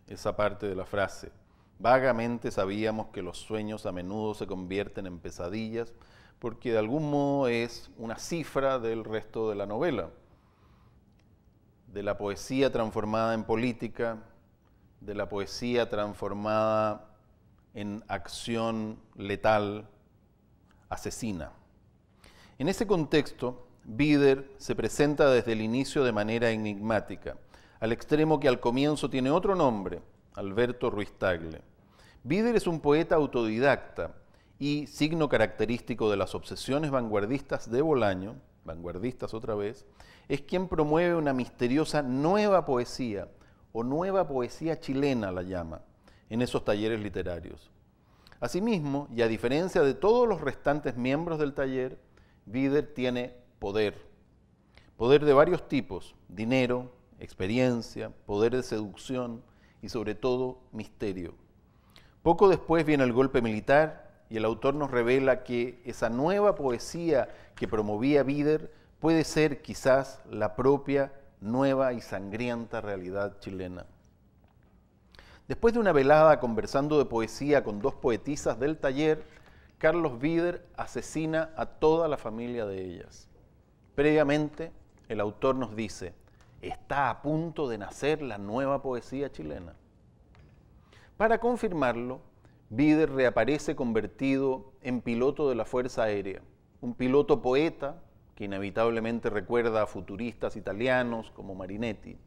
esa parte de la frase. Vagamente sabíamos que los sueños a menudo se convierten en pesadillas porque de algún modo es una cifra del resto de la novela, de la poesía transformada en política, de la poesía transformada en acción letal, asesina. En ese contexto, Bider se presenta desde el inicio de manera enigmática, al extremo que al comienzo tiene otro nombre, Alberto Ruiz Tagle. Bider es un poeta autodidacta y signo característico de las obsesiones vanguardistas de Bolaño, vanguardistas otra vez, es quien promueve una misteriosa nueva poesía, o nueva poesía chilena la llama, en esos talleres literarios. Asimismo, y a diferencia de todos los restantes miembros del taller, Bider tiene poder. Poder de varios tipos, dinero, experiencia, poder de seducción y sobre todo misterio. Poco después viene el golpe militar y el autor nos revela que esa nueva poesía que promovía Bider puede ser quizás la propia nueva y sangrienta realidad chilena. Después de una velada conversando de poesía con dos poetisas del taller, Carlos Bider asesina a toda la familia de ellas. Previamente, el autor nos dice, está a punto de nacer la nueva poesía chilena. Para confirmarlo, Bider reaparece convertido en piloto de la Fuerza Aérea, un piloto poeta que inevitablemente recuerda a futuristas italianos como Marinetti,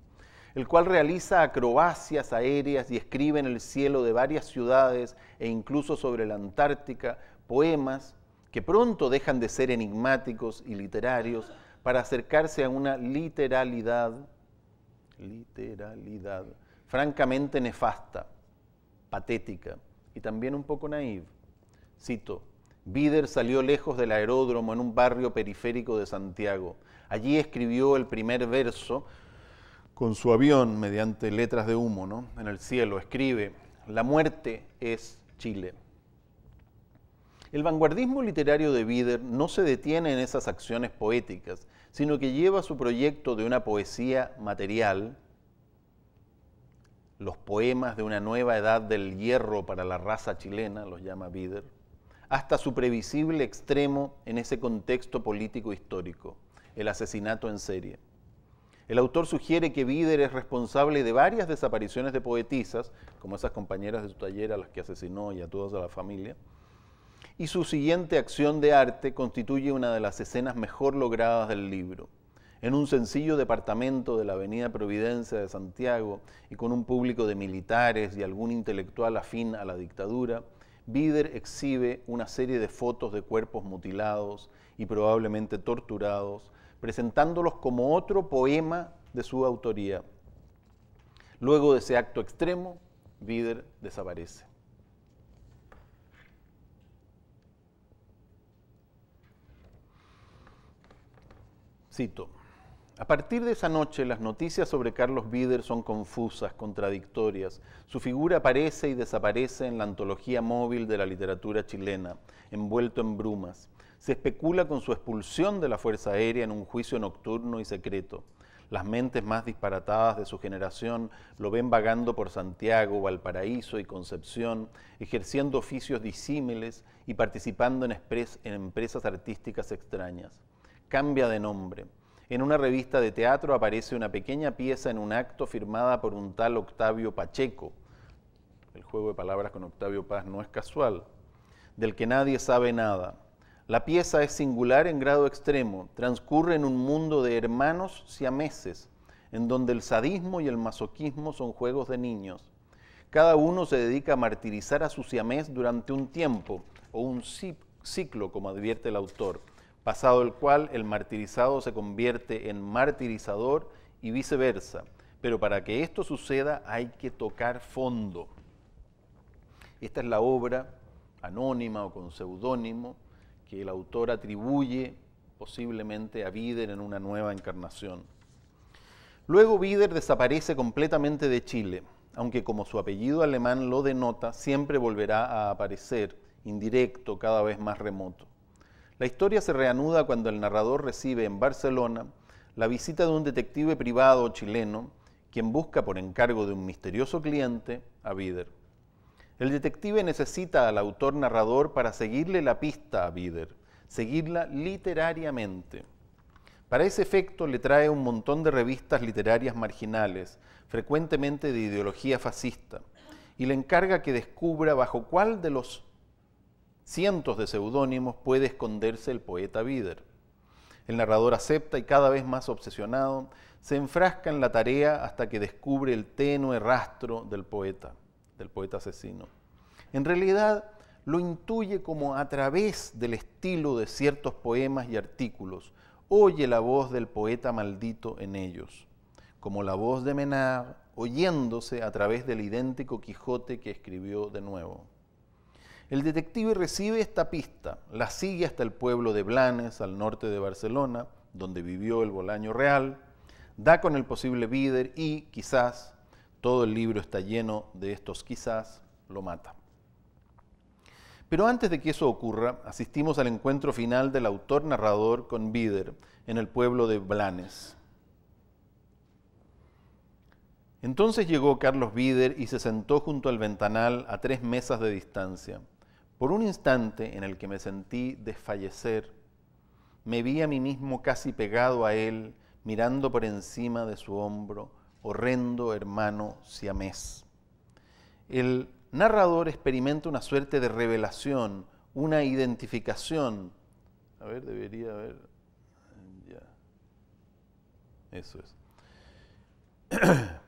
el cual realiza acrobacias aéreas y escribe en el cielo de varias ciudades e incluso sobre la Antártica poemas que pronto dejan de ser enigmáticos y literarios para acercarse a una literalidad, literalidad, francamente nefasta, patética y también un poco naive. Cito, Bider salió lejos del aeródromo en un barrio periférico de Santiago. Allí escribió el primer verso con su avión mediante letras de humo, ¿no? En el cielo escribe, la muerte es Chile. El vanguardismo literario de Bieder no se detiene en esas acciones poéticas, sino que lleva su proyecto de una poesía material, los poemas de una nueva edad del hierro para la raza chilena, los llama Víder, hasta su previsible extremo en ese contexto político histórico, el asesinato en serie. El autor sugiere que Víder es responsable de varias desapariciones de poetisas, como esas compañeras de su taller a las que asesinó y a todas a la familia, y su siguiente acción de arte constituye una de las escenas mejor logradas del libro. En un sencillo departamento de la Avenida Providencia de Santiago y con un público de militares y algún intelectual afín a la dictadura, Bider exhibe una serie de fotos de cuerpos mutilados y probablemente torturados, presentándolos como otro poema de su autoría. Luego de ese acto extremo, Bider desaparece. Cito, a partir de esa noche las noticias sobre Carlos Bider son confusas, contradictorias. Su figura aparece y desaparece en la antología móvil de la literatura chilena, envuelto en brumas. Se especula con su expulsión de la Fuerza Aérea en un juicio nocturno y secreto. Las mentes más disparatadas de su generación lo ven vagando por Santiago, Valparaíso y Concepción, ejerciendo oficios disímiles y participando en, en empresas artísticas extrañas cambia de nombre. En una revista de teatro aparece una pequeña pieza en un acto firmada por un tal Octavio Pacheco. El juego de palabras con Octavio Paz no es casual, del que nadie sabe nada. La pieza es singular en grado extremo, transcurre en un mundo de hermanos siameses, en donde el sadismo y el masoquismo son juegos de niños. Cada uno se dedica a martirizar a su siamés durante un tiempo, o un ciclo, como advierte el autor pasado el cual el martirizado se convierte en martirizador y viceversa. Pero para que esto suceda hay que tocar fondo. Esta es la obra anónima o con seudónimo que el autor atribuye posiblemente a Bieder en una nueva encarnación. Luego Bieder desaparece completamente de Chile, aunque como su apellido alemán lo denota, siempre volverá a aparecer, indirecto, cada vez más remoto. La historia se reanuda cuando el narrador recibe en Barcelona la visita de un detective privado chileno quien busca por encargo de un misterioso cliente a Bider. El detective necesita al autor narrador para seguirle la pista a Bider, seguirla literariamente. Para ese efecto le trae un montón de revistas literarias marginales, frecuentemente de ideología fascista, y le encarga que descubra bajo cuál de los cientos de seudónimos puede esconderse el poeta Vider. El narrador acepta y cada vez más obsesionado, se enfrasca en la tarea hasta que descubre el tenue rastro del poeta, del poeta asesino. En realidad, lo intuye como a través del estilo de ciertos poemas y artículos, oye la voz del poeta maldito en ellos, como la voz de Menard oyéndose a través del idéntico Quijote que escribió de nuevo. El detective recibe esta pista, la sigue hasta el pueblo de Blanes, al norte de Barcelona, donde vivió el Bolaño Real, da con el posible líder y, quizás, todo el libro está lleno de estos quizás, lo mata. Pero antes de que eso ocurra, asistimos al encuentro final del autor narrador con Bider en el pueblo de Blanes. Entonces llegó Carlos Bider y se sentó junto al ventanal a tres mesas de distancia. Por un instante en el que me sentí desfallecer, me vi a mí mismo casi pegado a él, mirando por encima de su hombro, horrendo hermano siamés. El narrador experimenta una suerte de revelación, una identificación. A ver, debería haber. Ya. Eso es.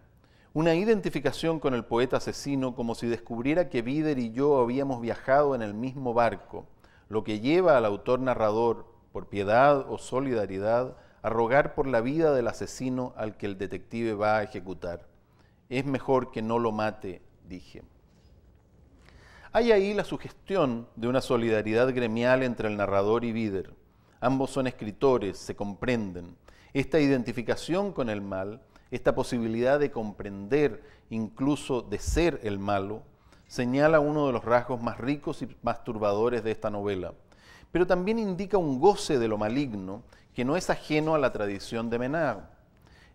una identificación con el poeta asesino como si descubriera que Vider y yo habíamos viajado en el mismo barco, lo que lleva al autor narrador, por piedad o solidaridad, a rogar por la vida del asesino al que el detective va a ejecutar. Es mejor que no lo mate, dije. Hay ahí la sugestión de una solidaridad gremial entre el narrador y Vider Ambos son escritores, se comprenden. Esta identificación con el mal esta posibilidad de comprender, incluso de ser el malo, señala uno de los rasgos más ricos y más turbadores de esta novela, pero también indica un goce de lo maligno que no es ajeno a la tradición de Menard.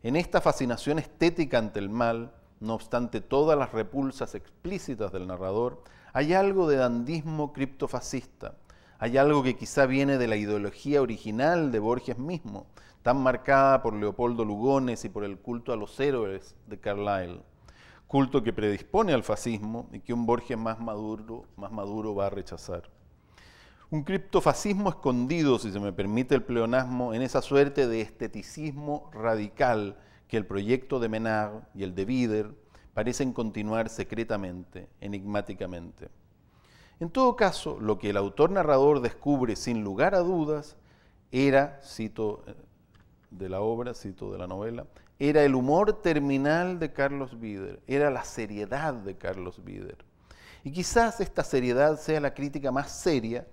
En esta fascinación estética ante el mal, no obstante todas las repulsas explícitas del narrador, hay algo de dandismo criptofascista, hay algo que quizá viene de la ideología original de Borges mismo, tan marcada por Leopoldo Lugones y por el culto a los héroes de Carlyle, culto que predispone al fascismo y que un Borges más maduro, más maduro va a rechazar. Un criptofascismo escondido, si se me permite el pleonasmo, en esa suerte de esteticismo radical que el proyecto de Menard y el de Bieder parecen continuar secretamente, enigmáticamente. En todo caso, lo que el autor narrador descubre sin lugar a dudas era, cito de la obra, cito de la novela, era el humor terminal de Carlos Bider, era la seriedad de Carlos Bider. Y quizás esta seriedad sea la crítica más seria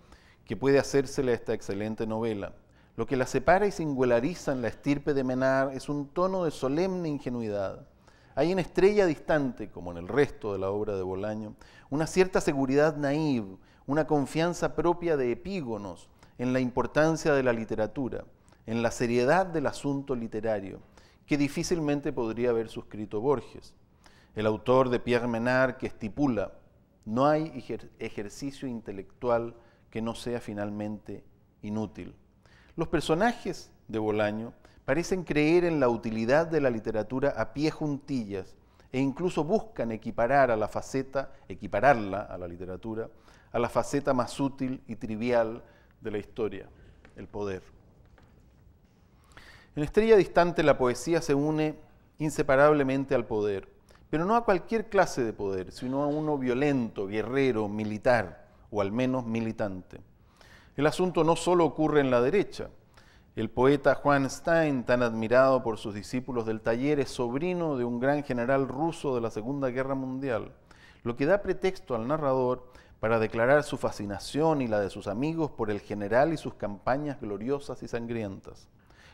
que puede hacérsele a esta excelente novela. Lo que la separa y singulariza en la estirpe de Menard es un tono de solemne ingenuidad. Hay en Estrella Distante, como en el resto de la obra de Bolaño, una cierta seguridad naive, una confianza propia de epígonos en la importancia de la literatura en la seriedad del asunto literario que difícilmente podría haber suscrito Borges. El autor de Pierre Menard que estipula, no hay ejercicio intelectual que no sea finalmente inútil. Los personajes de Bolaño parecen creer en la utilidad de la literatura a pie juntillas e incluso buscan equiparar a la faceta, equipararla a la literatura, a la faceta más útil y trivial de la historia, el poder. En Estrella Distante la poesía se une inseparablemente al poder, pero no a cualquier clase de poder, sino a uno violento, guerrero, militar o al menos militante. El asunto no solo ocurre en la derecha. El poeta Juan Stein, tan admirado por sus discípulos del taller, es sobrino de un gran general ruso de la Segunda Guerra Mundial, lo que da pretexto al narrador para declarar su fascinación y la de sus amigos por el general y sus campañas gloriosas y sangrientas.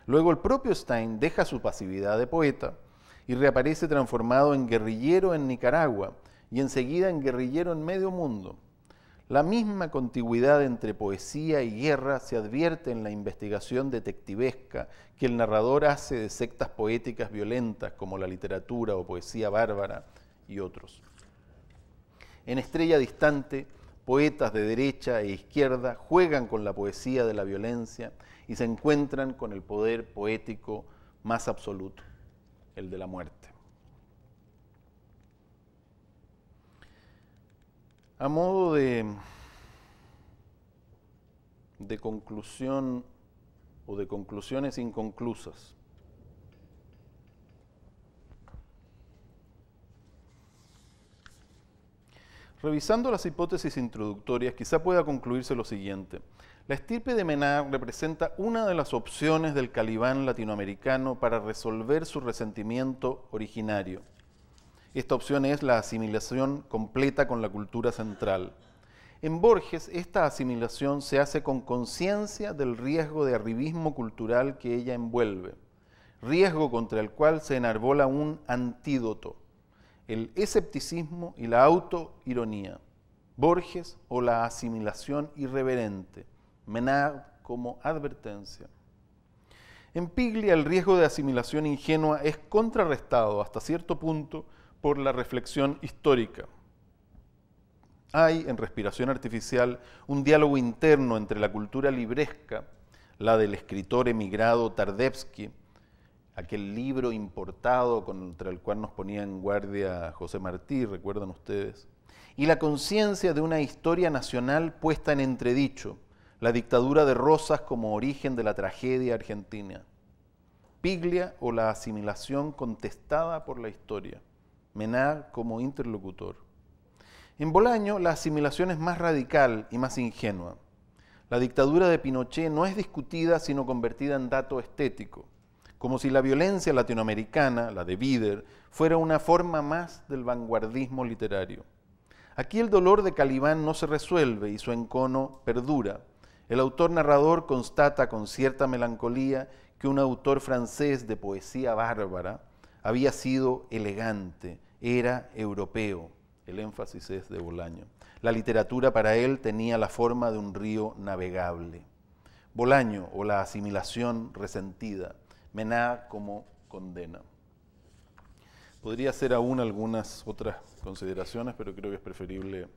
Luego el propio Stein deja su pasividad de poeta y reaparece transformado en guerrillero en Nicaragua y enseguida en guerrillero en medio mundo. La misma contigüidad entre poesía y guerra se advierte en la investigación detectivesca que el narrador hace de sectas poéticas violentas como la literatura o poesía bárbara y otros. En Estrella Distante, poetas de derecha e izquierda juegan con la poesía de la violencia y se encuentran con el poder poético más absoluto, el de la muerte. A modo de, de conclusión o de conclusiones inconclusas, Revisando las hipótesis introductorias, quizá pueda concluirse lo siguiente. La estirpe de Menard representa una de las opciones del calibán latinoamericano para resolver su resentimiento originario. Esta opción es la asimilación completa con la cultura central. En Borges, esta asimilación se hace con conciencia del riesgo de arribismo cultural que ella envuelve, riesgo contra el cual se enarbola un antídoto, el escepticismo y la autoironía. Borges o la asimilación irreverente Menard como advertencia. En Piglia el riesgo de asimilación ingenua es contrarrestado hasta cierto punto por la reflexión histórica. Hay en Respiración Artificial un diálogo interno entre la cultura libresca, la del escritor emigrado Tardevsky, aquel libro importado contra el cual nos ponía en guardia José Martí, recuerdan ustedes, y la conciencia de una historia nacional puesta en entredicho, la dictadura de Rosas como origen de la tragedia argentina, Piglia o la asimilación contestada por la historia, Menard como interlocutor. En Bolaño la asimilación es más radical y más ingenua. La dictadura de Pinochet no es discutida sino convertida en dato estético, como si la violencia latinoamericana, la de Bider, fuera una forma más del vanguardismo literario. Aquí el dolor de Calibán no se resuelve y su encono perdura, el autor narrador constata con cierta melancolía que un autor francés de poesía bárbara había sido elegante, era europeo. El énfasis es de Bolaño. La literatura para él tenía la forma de un río navegable. Bolaño o la asimilación resentida, mena como condena. Podría hacer aún algunas otras consideraciones, pero creo que es preferible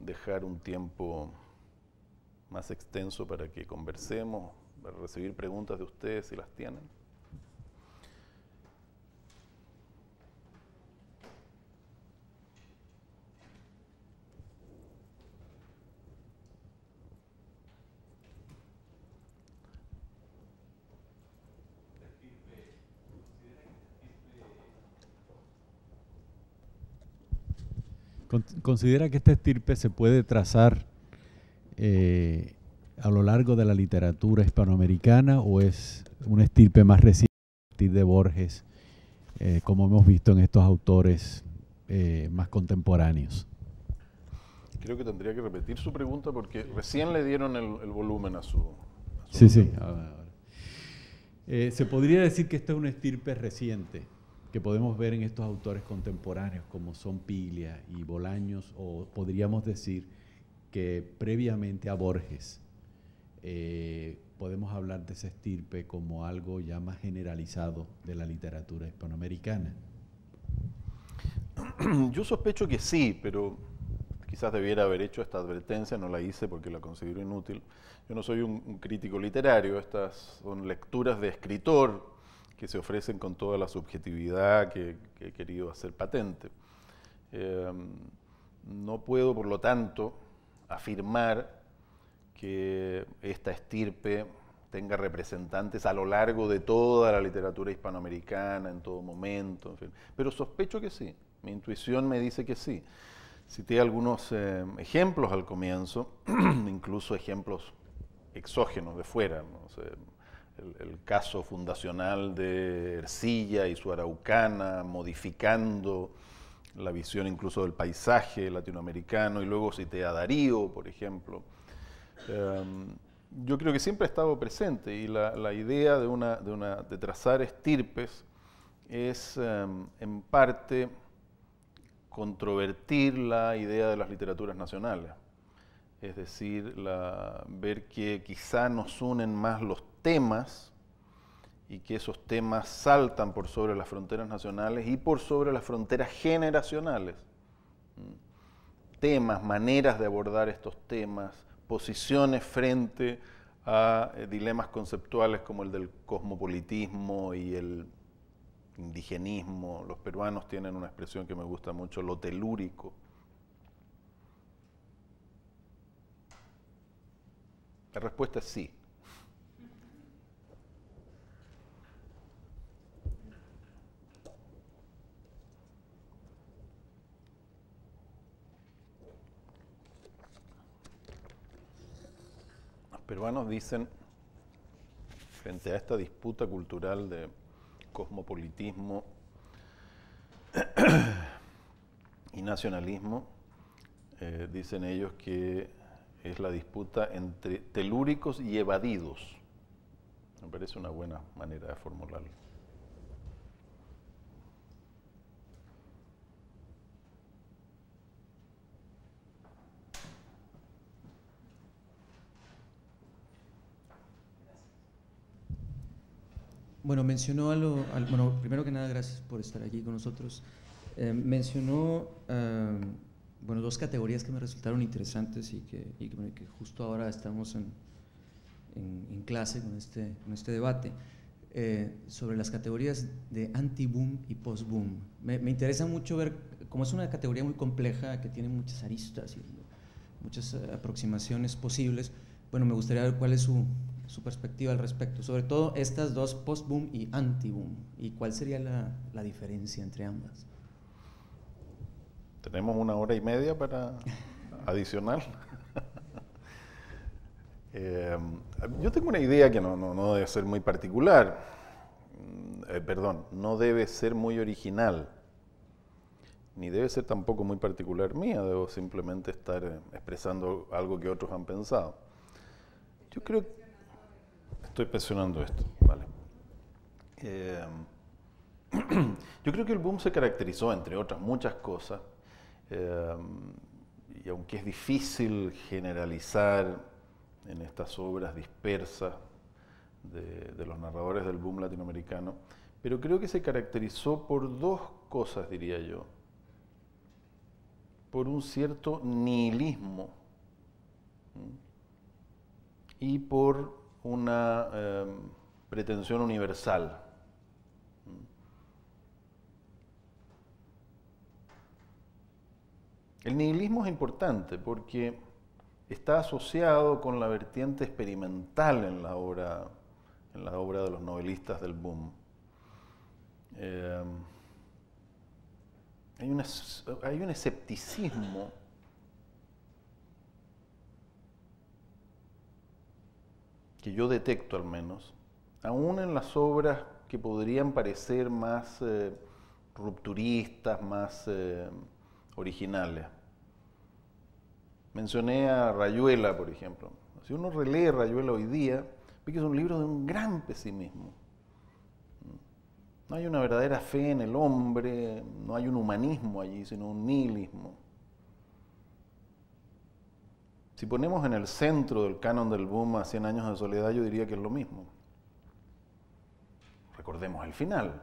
dejar un tiempo más extenso para que conversemos, para recibir preguntas de ustedes si las tienen. ¿Considera que esta estirpe se puede trazar eh, a lo largo de la literatura hispanoamericana o es un estirpe más reciente de Borges, eh, como hemos visto en estos autores eh, más contemporáneos? Creo que tendría que repetir su pregunta porque recién le dieron el, volumen a su... sí, sí. se podría decir que esto es un estirpe reciente que podemos ver en estos autores contemporáneos como son Piglia y Bolaños, o podríamos decir que previamente a Borges eh, podemos hablar de ese estirpe como algo ya más generalizado de la literatura hispanoamericana. Yo sospecho que sí, pero quizás debiera haber hecho esta advertencia, no la hice porque la considero inútil. Yo no soy un, crítico literario, estas son lecturas de escritor que se ofrecen con toda la subjetividad que, he querido hacer patente. Eh, no puedo, por lo tanto, afirmar que esta estirpe tenga representantes a lo largo de toda la literatura hispanoamericana, en todo momento, Pero sospecho que sí, mi intuición me dice que sí. Cité algunos eh, ejemplos al comienzo, incluso ejemplos exógenos de fuera. el, el, caso fundacional de Ercilla y su Araucana, modificando la visión incluso del paisaje latinoamericano, y luego cité a Darío, por ejemplo. Em, yo creo que siempre ha estado presente y la, idea de, de, trazar estirpes es em, en parte controvertir la idea de las literaturas nacionales, es decir, ver que quizá nos unen más los temas y que esos temas saltan por sobre las fronteras nacionales y por sobre las fronteras generacionales. Mm. Temas, maneras de abordar estos temas, posiciones frente a eh, dilemas conceptuales como el del cosmopolitismo y el indigenismo. Los peruanos tienen una expresión que me gusta mucho, lo telúrico. La respuesta es sí. peruanos dicen, frente a esta disputa cultural de cosmopolitismo y nacionalismo, eh, dicen ellos que es la disputa entre telúricos y evadidos. Me parece una buena manera de formularlo. Bueno, mencionó algo, bueno, primero que nada, gracias por estar aquí con nosotros. Eh, mencionó, eh, bueno, dos categorías que me resultaron interesantes y que, justo ahora estamos en, clase con este, con este debate, eh, sobre las categorías de anti-boom y post-boom. Me, me, interesa mucho ver, como es una categoría muy compleja, que tiene muchas aristas y muchas aproximaciones posibles, bueno, me gustaría ver cuál es su, su perspectiva al respecto, sobre todo estas dos, post-boom y anti-boom, y cuál sería la, diferencia entre ambas. Tenemos una hora y media para adicional. Eh, yo tengo una idea que no, no, no debe ser muy particular, mm, eh, perdón, no debe ser muy original, ni debe ser tampoco muy particular mía, debo simplemente estar eh, expresando algo que otros han pensado. Yo creo que estoy presionando esto. Vale. Eh, yo creo que el boom se caracterizó, entre otras muchas cosas, eh, y aunque es difícil generalizar en estas obras dispersas de, los narradores del boom latinoamericano, pero creo que se caracterizó por dos cosas, diría yo. Por un cierto nihilismo y por una em, pretensión universal. El nihilismo es importante porque está asociado con la vertiente experimental en la obra, en obra de los novelistas del boom. Em, hay, hay un escepticismo yo detecto al menos, aún en las obras que podrían parecer más eh, rupturistas, más eh, originales. Mencioné a Rayuela, por ejemplo. Si uno relee Rayuela hoy día, ve que es un libro de un gran pesimismo. No hay una verdadera fe en el hombre, no hay un humanismo allí, sino un nihilismo. Si ponemos en el centro del canon del boom a 100 años de soledad, yo diría que es lo mismo. Recordemos el final.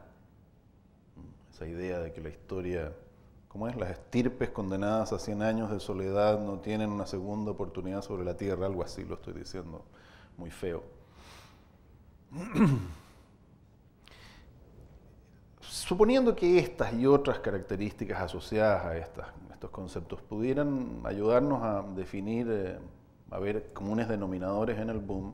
Esa idea de que la historia, ¿cómo es? Las estirpes condenadas a 100 años de soledad no tienen una segunda oportunidad sobre la tierra, algo así lo estoy diciendo muy feo. Suponiendo que estas y otras características asociadas a estas estos conceptos pudieran ayudarnos a definir, eh, a ver comunes denominadores en el boom,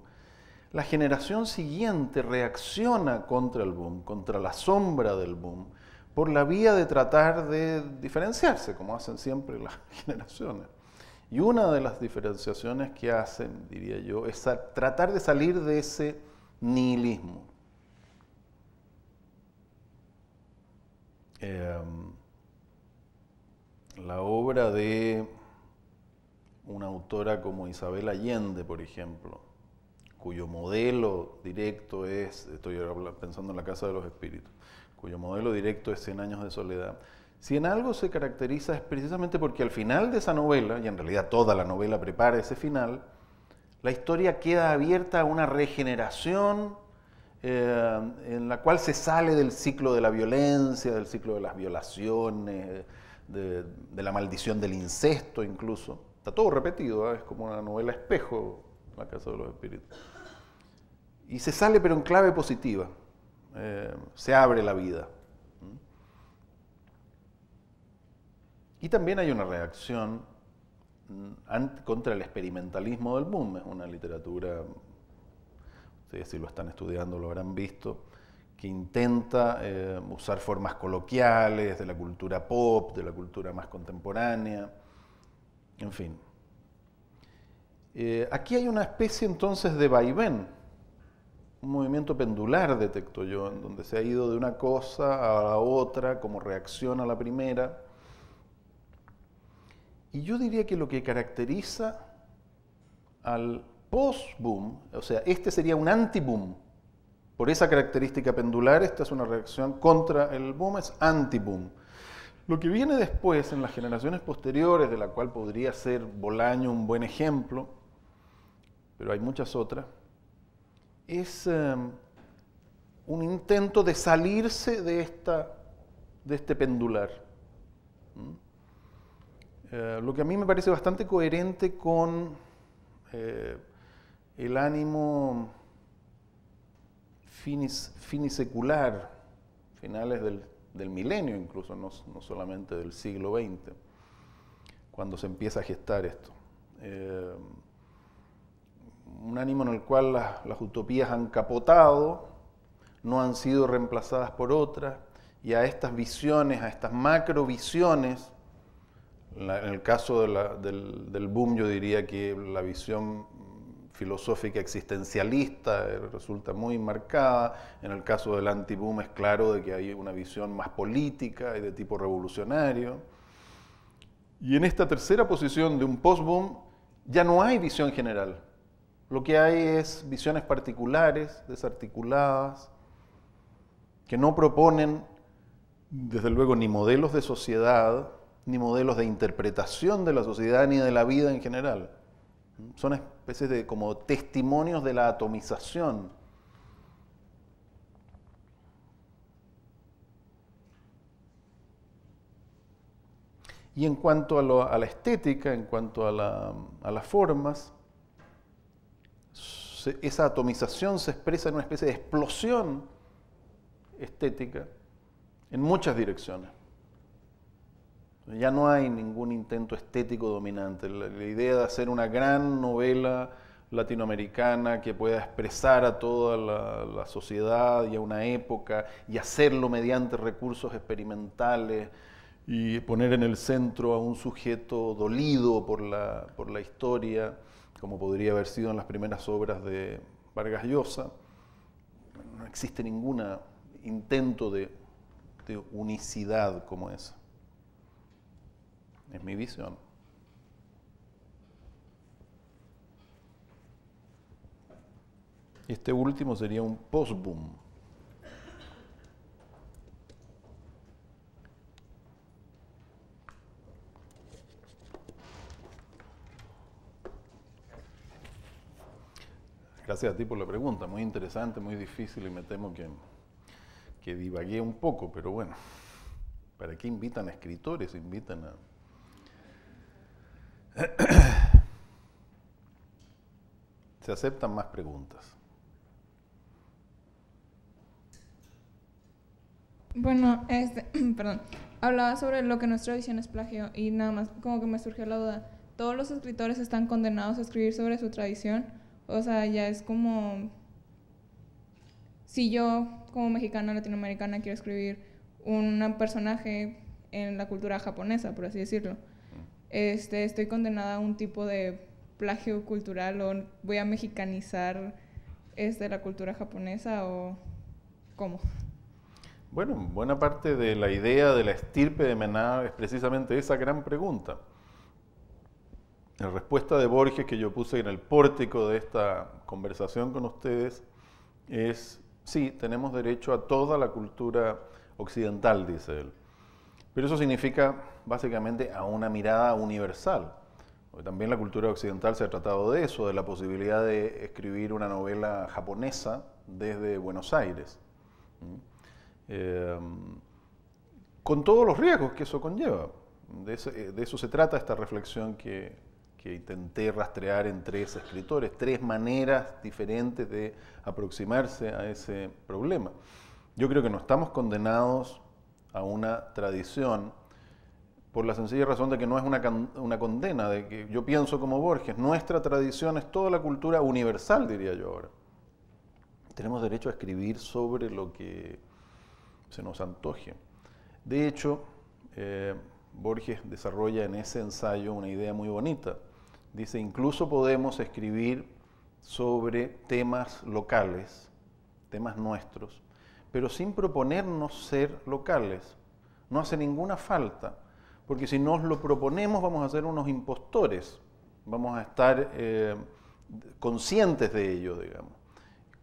la generación siguiente reacciona contra el boom, contra la sombra del boom, por la vía de tratar de diferenciarse, como hacen siempre las generaciones. Y una de las diferenciaciones que hacen, diría yo, es tratar de salir de ese nihilismo. Em, la obra de una autora como Isabel Allende, por ejemplo, cuyo modelo directo es, estoy pensando en la Casa de los Espíritus, cuyo modelo directo es Cien años de soledad. Si en algo se caracteriza es precisamente porque al final de esa novela, y en realidad toda la novela prepara ese final, la historia queda abierta a una regeneración eh, en la cual se sale del ciclo de la violencia, del ciclo de las violaciones, de, la maldición del incesto incluso. Está todo repetido, ¿ah? es como una novela espejo, La Casa de los Espíritus. Y se sale pero en clave positiva, eh, se abre la vida. Y también hay una reacción contra el experimentalismo del boom, es una literatura, si lo están estudiando lo habrán visto, que intenta eh, usar formas coloquiales de la cultura pop, de la cultura más contemporánea, en fin. Eh, aquí hay una especie entonces de vaivén, un movimiento pendular, detecto yo, en donde se ha ido de una cosa a la otra como reacción a la primera. Y yo diría que lo que caracteriza al post-boom, o sea, este sería un anti-boom, por esa característica pendular, esta es una reacción contra el boom, es anti-boom. Lo que viene después, en las generaciones posteriores, de la cual podría ser Bolaño un buen ejemplo, pero hay muchas otras, es em, un intento de salirse de, esta, de este pendular. Eh, lo que a mí me parece bastante coherente con eh, el ánimo finisecular, finales del, milenio incluso, no, solamente del siglo XX, cuando se empieza a gestar esto. Eh, un ánimo en el cual las, utopías han capotado, no han sido reemplazadas por otras, y a estas visiones, a estas macrovisiones, en el caso del, boom yo diría que la visión filosófica existencialista, eh, resulta muy marcada. En el caso del anti-boom es claro de que hay una visión más política y de tipo revolucionario. Y en esta tercera posición de un post-boom ya no hay visión general. Lo que hay es visiones particulares, desarticuladas, que no proponen, desde luego, ni modelos de sociedad, ni modelos de interpretación de la sociedad, ni de la vida en general. ¿Mm? Son es de como testimonios de la atomización. Y en cuanto a, la estética, en cuanto a, las formas, esa atomización se expresa en una especie de explosión estética en muchas direcciones ya no hay ningún intento estético dominante. La, idea de hacer una gran novela latinoamericana que pueda expresar a toda la, sociedad y a una época y hacerlo mediante recursos experimentales y poner en el centro a un sujeto dolido por la, por la historia, como podría haber sido en las primeras obras de Vargas Llosa. No existe ningún intento de, de unicidad como esa. Es mi visión. Este último sería un post-boom. Gracias a ti por la pregunta, muy interesante, muy difícil y me temo que, que divagué un poco, pero bueno, ¿para qué invitan a escritores? Invitan a se aceptan más preguntas. Bueno, este, perdón, hablaba sobre lo que nuestra visión es plagio y nada más como que me surgió la duda. ¿Todos los escritores están condenados a escribir sobre su tradición? O sea, ya es como... Si yo, como mexicana latinoamericana, quiero escribir un personaje en la cultura japonesa, por así decirlo, este, estoy condenada a un tipo de plagio cultural o voy a mexicanizar este, la cultura japonesa o cómo? Bueno, buena parte de la idea de la estirpe de Mená es precisamente esa gran pregunta. La respuesta de Borges que yo puse en el pórtico de esta conversación con ustedes es, sí, tenemos derecho a toda la cultura occidental, dice él. Pero eso significa básicamente a una mirada universal. Porque también la cultura occidental se ha tratado de eso, de la posibilidad de escribir una novela japonesa desde Buenos Aires. Em, con todos los riesgos que eso conlleva. Eh, de, eso se trata esta reflexión que, que, intenté rastrear en tres escritores, tres maneras diferentes de aproximarse a ese problema. Yo creo que no estamos condenados a una tradición por la sencilla razón de que no es una, condena, de que yo pienso como Borges, nuestra tradición es toda la cultura universal, diría yo ahora. Tenemos derecho a escribir sobre lo que se nos antoje. De hecho, eh, Borges desarrolla en ese ensayo una idea muy bonita. Dice, incluso podemos escribir sobre temas locales, temas nuestros, pero sin proponernos ser locales. No hace ninguna falta, porque si nos lo proponemos vamos a ser unos impostores, vamos a estar eh, conscientes de ello, digamos.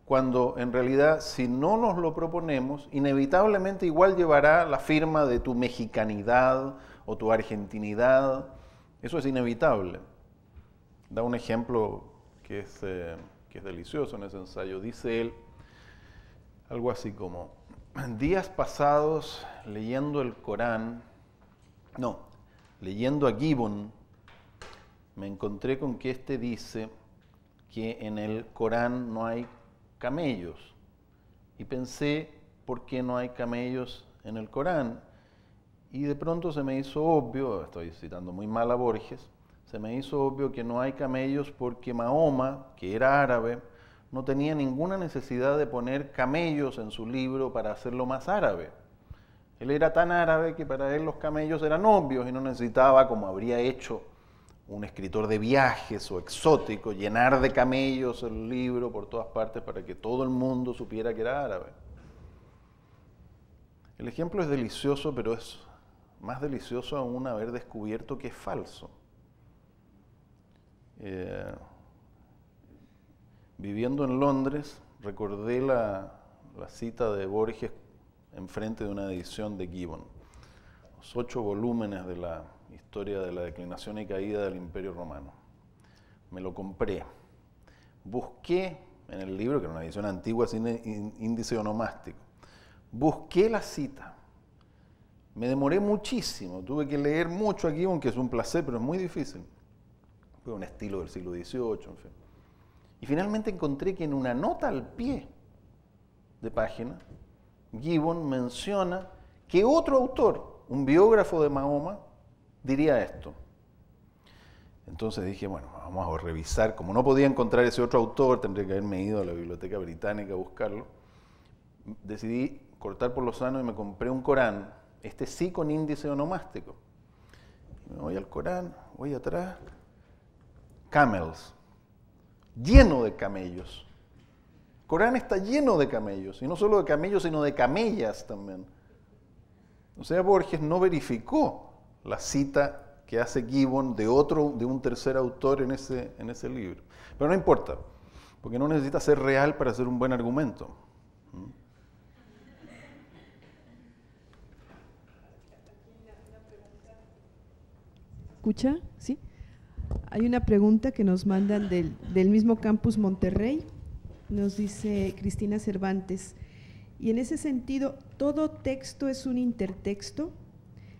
Cuando en realidad si no nos lo proponemos, inevitablemente igual llevará la firma de tu mexicanidad o tu argentinidad, eso es inevitable. Da un ejemplo que es, eh, que es delicioso en ese ensayo, dice él, algo así como, días pasados leyendo el Corán, no, leyendo a Gibbon, me encontré con que este dice que en el Corán no hay camellos. Y pensé, ¿por qué no hay camellos en el Corán? Y de pronto se me hizo obvio, estoy citando muy mal a Borges, se me hizo obvio que no hay camellos porque Mahoma, que era árabe, no tenía ninguna necesidad de poner camellos en su libro para hacerlo más árabe. Él era tan árabe que para él los camellos eran obvios y no necesitaba, como habría hecho un escritor de viajes o exótico, llenar de camellos el libro por todas partes para que todo el mundo supiera que era árabe. El ejemplo es delicioso, pero es más delicioso aún haber descubierto que es falso. Eh, viviendo en Londres, recordé la, cita de Borges enfrente de una edición de Gibbon, los ocho volúmenes de la historia de la declinación y caída del Imperio Romano. Me lo compré. Busqué en el libro, que era una edición antigua sin e, índice onomástico, busqué la cita. Me demoré muchísimo, tuve que leer mucho a Gibbon, que es un placer, pero es muy difícil. Fue un estilo del siglo XVIII, en fin. Y finalmente encontré que en una nota al pie de página, Gibbon menciona que otro autor, un biógrafo de Mahoma, diría esto. Entonces dije, bueno, vamos a revisar. Como no podía encontrar ese otro autor, tendría que haberme ido a la biblioteca británica a buscarlo. Decidí cortar por lo sano y me compré un Corán, este sí con índice onomástico. Me voy al Corán, voy atrás. Camels, lleno de camellos. Corán está lleno de camellos, y no solo de camellos, sino de camellas también. O sea, Borges no verificó la cita que hace Gibbon de otro, de un tercer autor en ese, en ese libro. Pero no importa, porque no necesita ser real para hacer un buen argumento. ¿Escucha? ¿Sí? Hay una pregunta que nos mandan del, mismo campus Monterrey, nos dice Cristina Cervantes. Y en ese sentido, todo texto es un intertexto,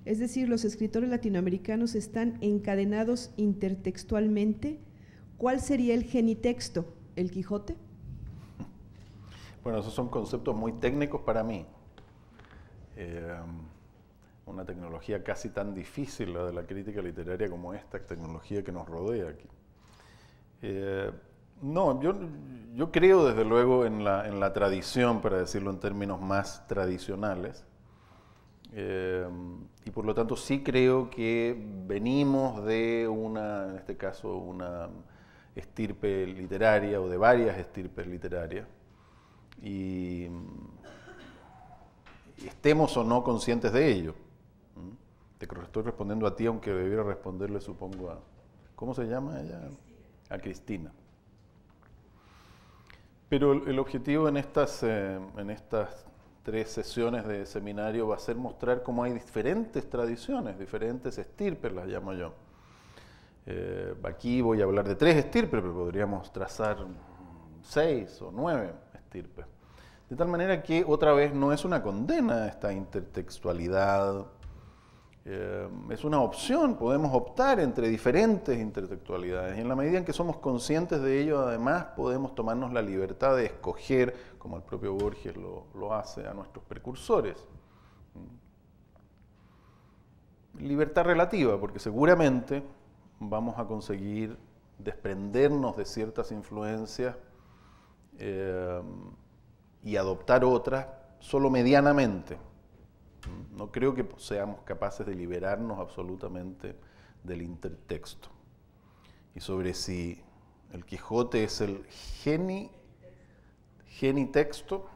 es decir, los escritores latinoamericanos están encadenados intertextualmente. ¿Cuál sería el genitexto? ¿El Quijote? Bueno, esos son conceptos muy técnicos para mí. Eh, una tecnología casi tan difícil, la de la crítica literaria, como esta tecnología que nos rodea aquí. Eh, no, yo, yo, creo desde luego en la, tradición, para decirlo en términos más tradicionales, eh, y por lo tanto sí creo que venimos de una, en este caso, una estirpe literaria o de varias estirpes literarias, y estemos o no conscientes de ello. Te estoy respondiendo a ti, aunque debiera responderle, supongo, a... ¿Cómo se llama ella? A Cristina. Pero el objetivo en estas, eh, en estas tres sesiones de seminario va a ser mostrar cómo hay diferentes tradiciones, diferentes estirpes, las llamo yo. Eh, aquí voy a hablar de tres estirpes, pero podríamos trazar seis o nueve estirpes. De tal manera que otra vez no es una condena esta intertextualidad, eh, es una opción, podemos optar entre diferentes intertextualidades y en la medida en que somos conscientes de ello, además podemos tomarnos la libertad de escoger, como el propio Borges lo, hace, a nuestros precursores. Libertad relativa, porque seguramente vamos a conseguir desprendernos de ciertas influencias eh, y adoptar otras solo medianamente. No creo que seamos capaces de liberarnos absolutamente del intertexto. Y sobre si el Quijote es el geni, genitexto.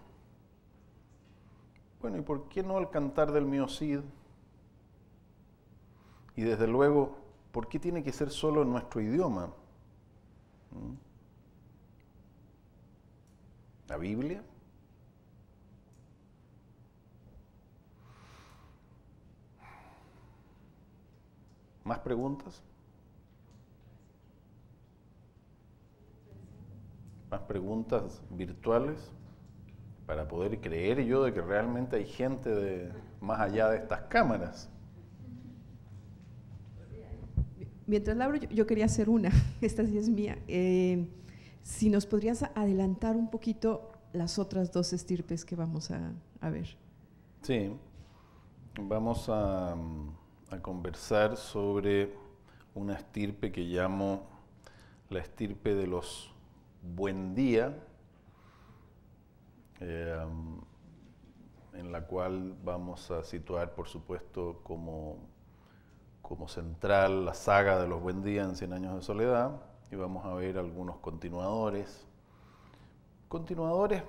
Bueno, ¿y por qué no el cantar del miocid? Y desde luego, ¿por qué tiene que ser solo en nuestro idioma? ¿Mm? ¿La Biblia? ¿Más preguntas? ¿Más preguntas virtuales? Para poder creer yo de que realmente hay gente de, más allá de estas cámaras. Mientras la abro, yo, quería hacer una, esta sí es mía. Eh, si nos podrías adelantar un poquito las otras dos estirpes que vamos a, ver. Sí, vamos a a conversar sobre una estirpe que llamo la estirpe de los buen día, eh, en la cual vamos a situar, por supuesto, como, como central la saga de los buen en 100 años de soledad y vamos a ver algunos continuadores. Continuadores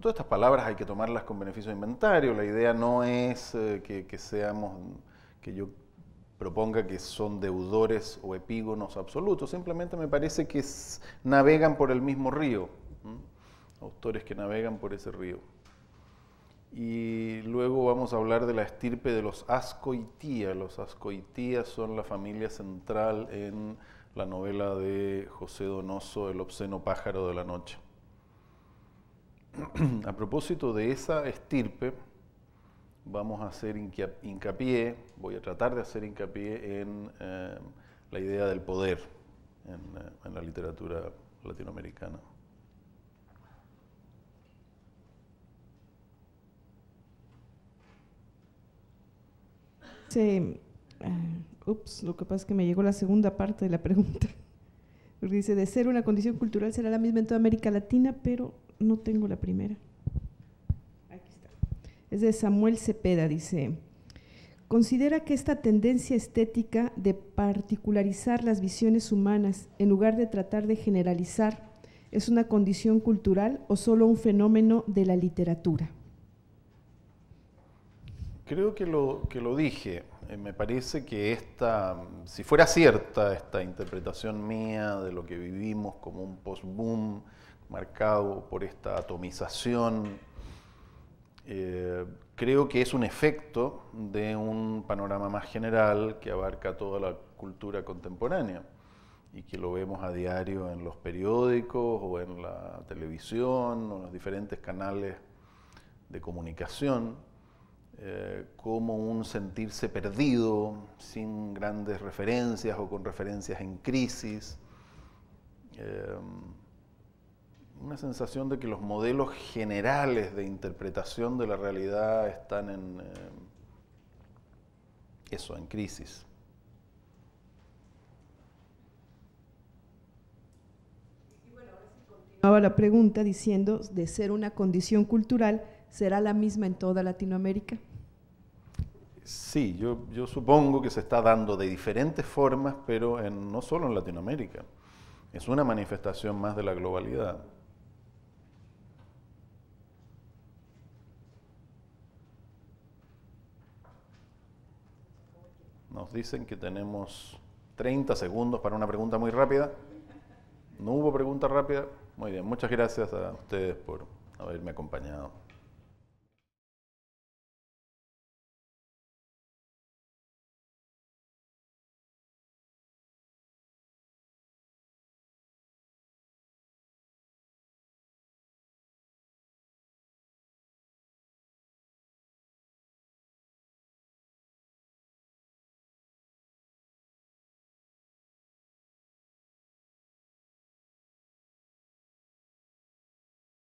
todas estas palabras hay que tomarlas con beneficio de inventario. La idea no es eh, que, seamos que yo proponga que son deudores o epígonos absolutos, simplemente me parece que navegan por el mismo río, autores que navegan por ese río. Y luego vamos a hablar de la estirpe de los Ascoitías. Los Ascoitías son la familia central en la novela de José Donoso, El obsceno pájaro de la noche. a propósito de esa estirpe, vamos a hacer hincapié, voy a tratar de hacer hincapié en eh, la idea del poder en, eh, la literatura latinoamericana. Eh, ups, lo que pasa es que me llegó la segunda parte de la pregunta. Porque dice, de ser una condición cultural será la misma en toda América Latina, pero no tengo la primera es de Samuel Cepeda, dice, considera que esta tendencia estética de particularizar las visiones humanas en lugar de tratar de generalizar es una condición cultural o solo un fenómeno de la literatura. Creo que lo, que lo dije. Eh, me parece que esta, si fuera cierta esta interpretación mía de lo que vivimos como un post-boom marcado por esta atomización eh, creo que es un efecto de un panorama más general que abarca toda la cultura contemporánea y que lo vemos a diario en los periódicos o en la televisión o en los diferentes canales de comunicación, eh, como un sentirse perdido, sin grandes referencias o con referencias en crisis. Eh, una sensación de que los modelos generales de interpretación de la realidad están en eh, eso, en crisis. Y continuaba la pregunta diciendo de ser una condición cultural, ¿será la misma en toda Latinoamérica? Sí, yo, yo supongo que se está dando de diferentes formas, pero no solo en Latinoamérica. Es una manifestación más de la globalidad. Nos dicen que tenemos 30 segundos para una pregunta muy rápida. No hubo pregunta rápida. Muy bien, muchas gracias a ustedes por haberme acompañado.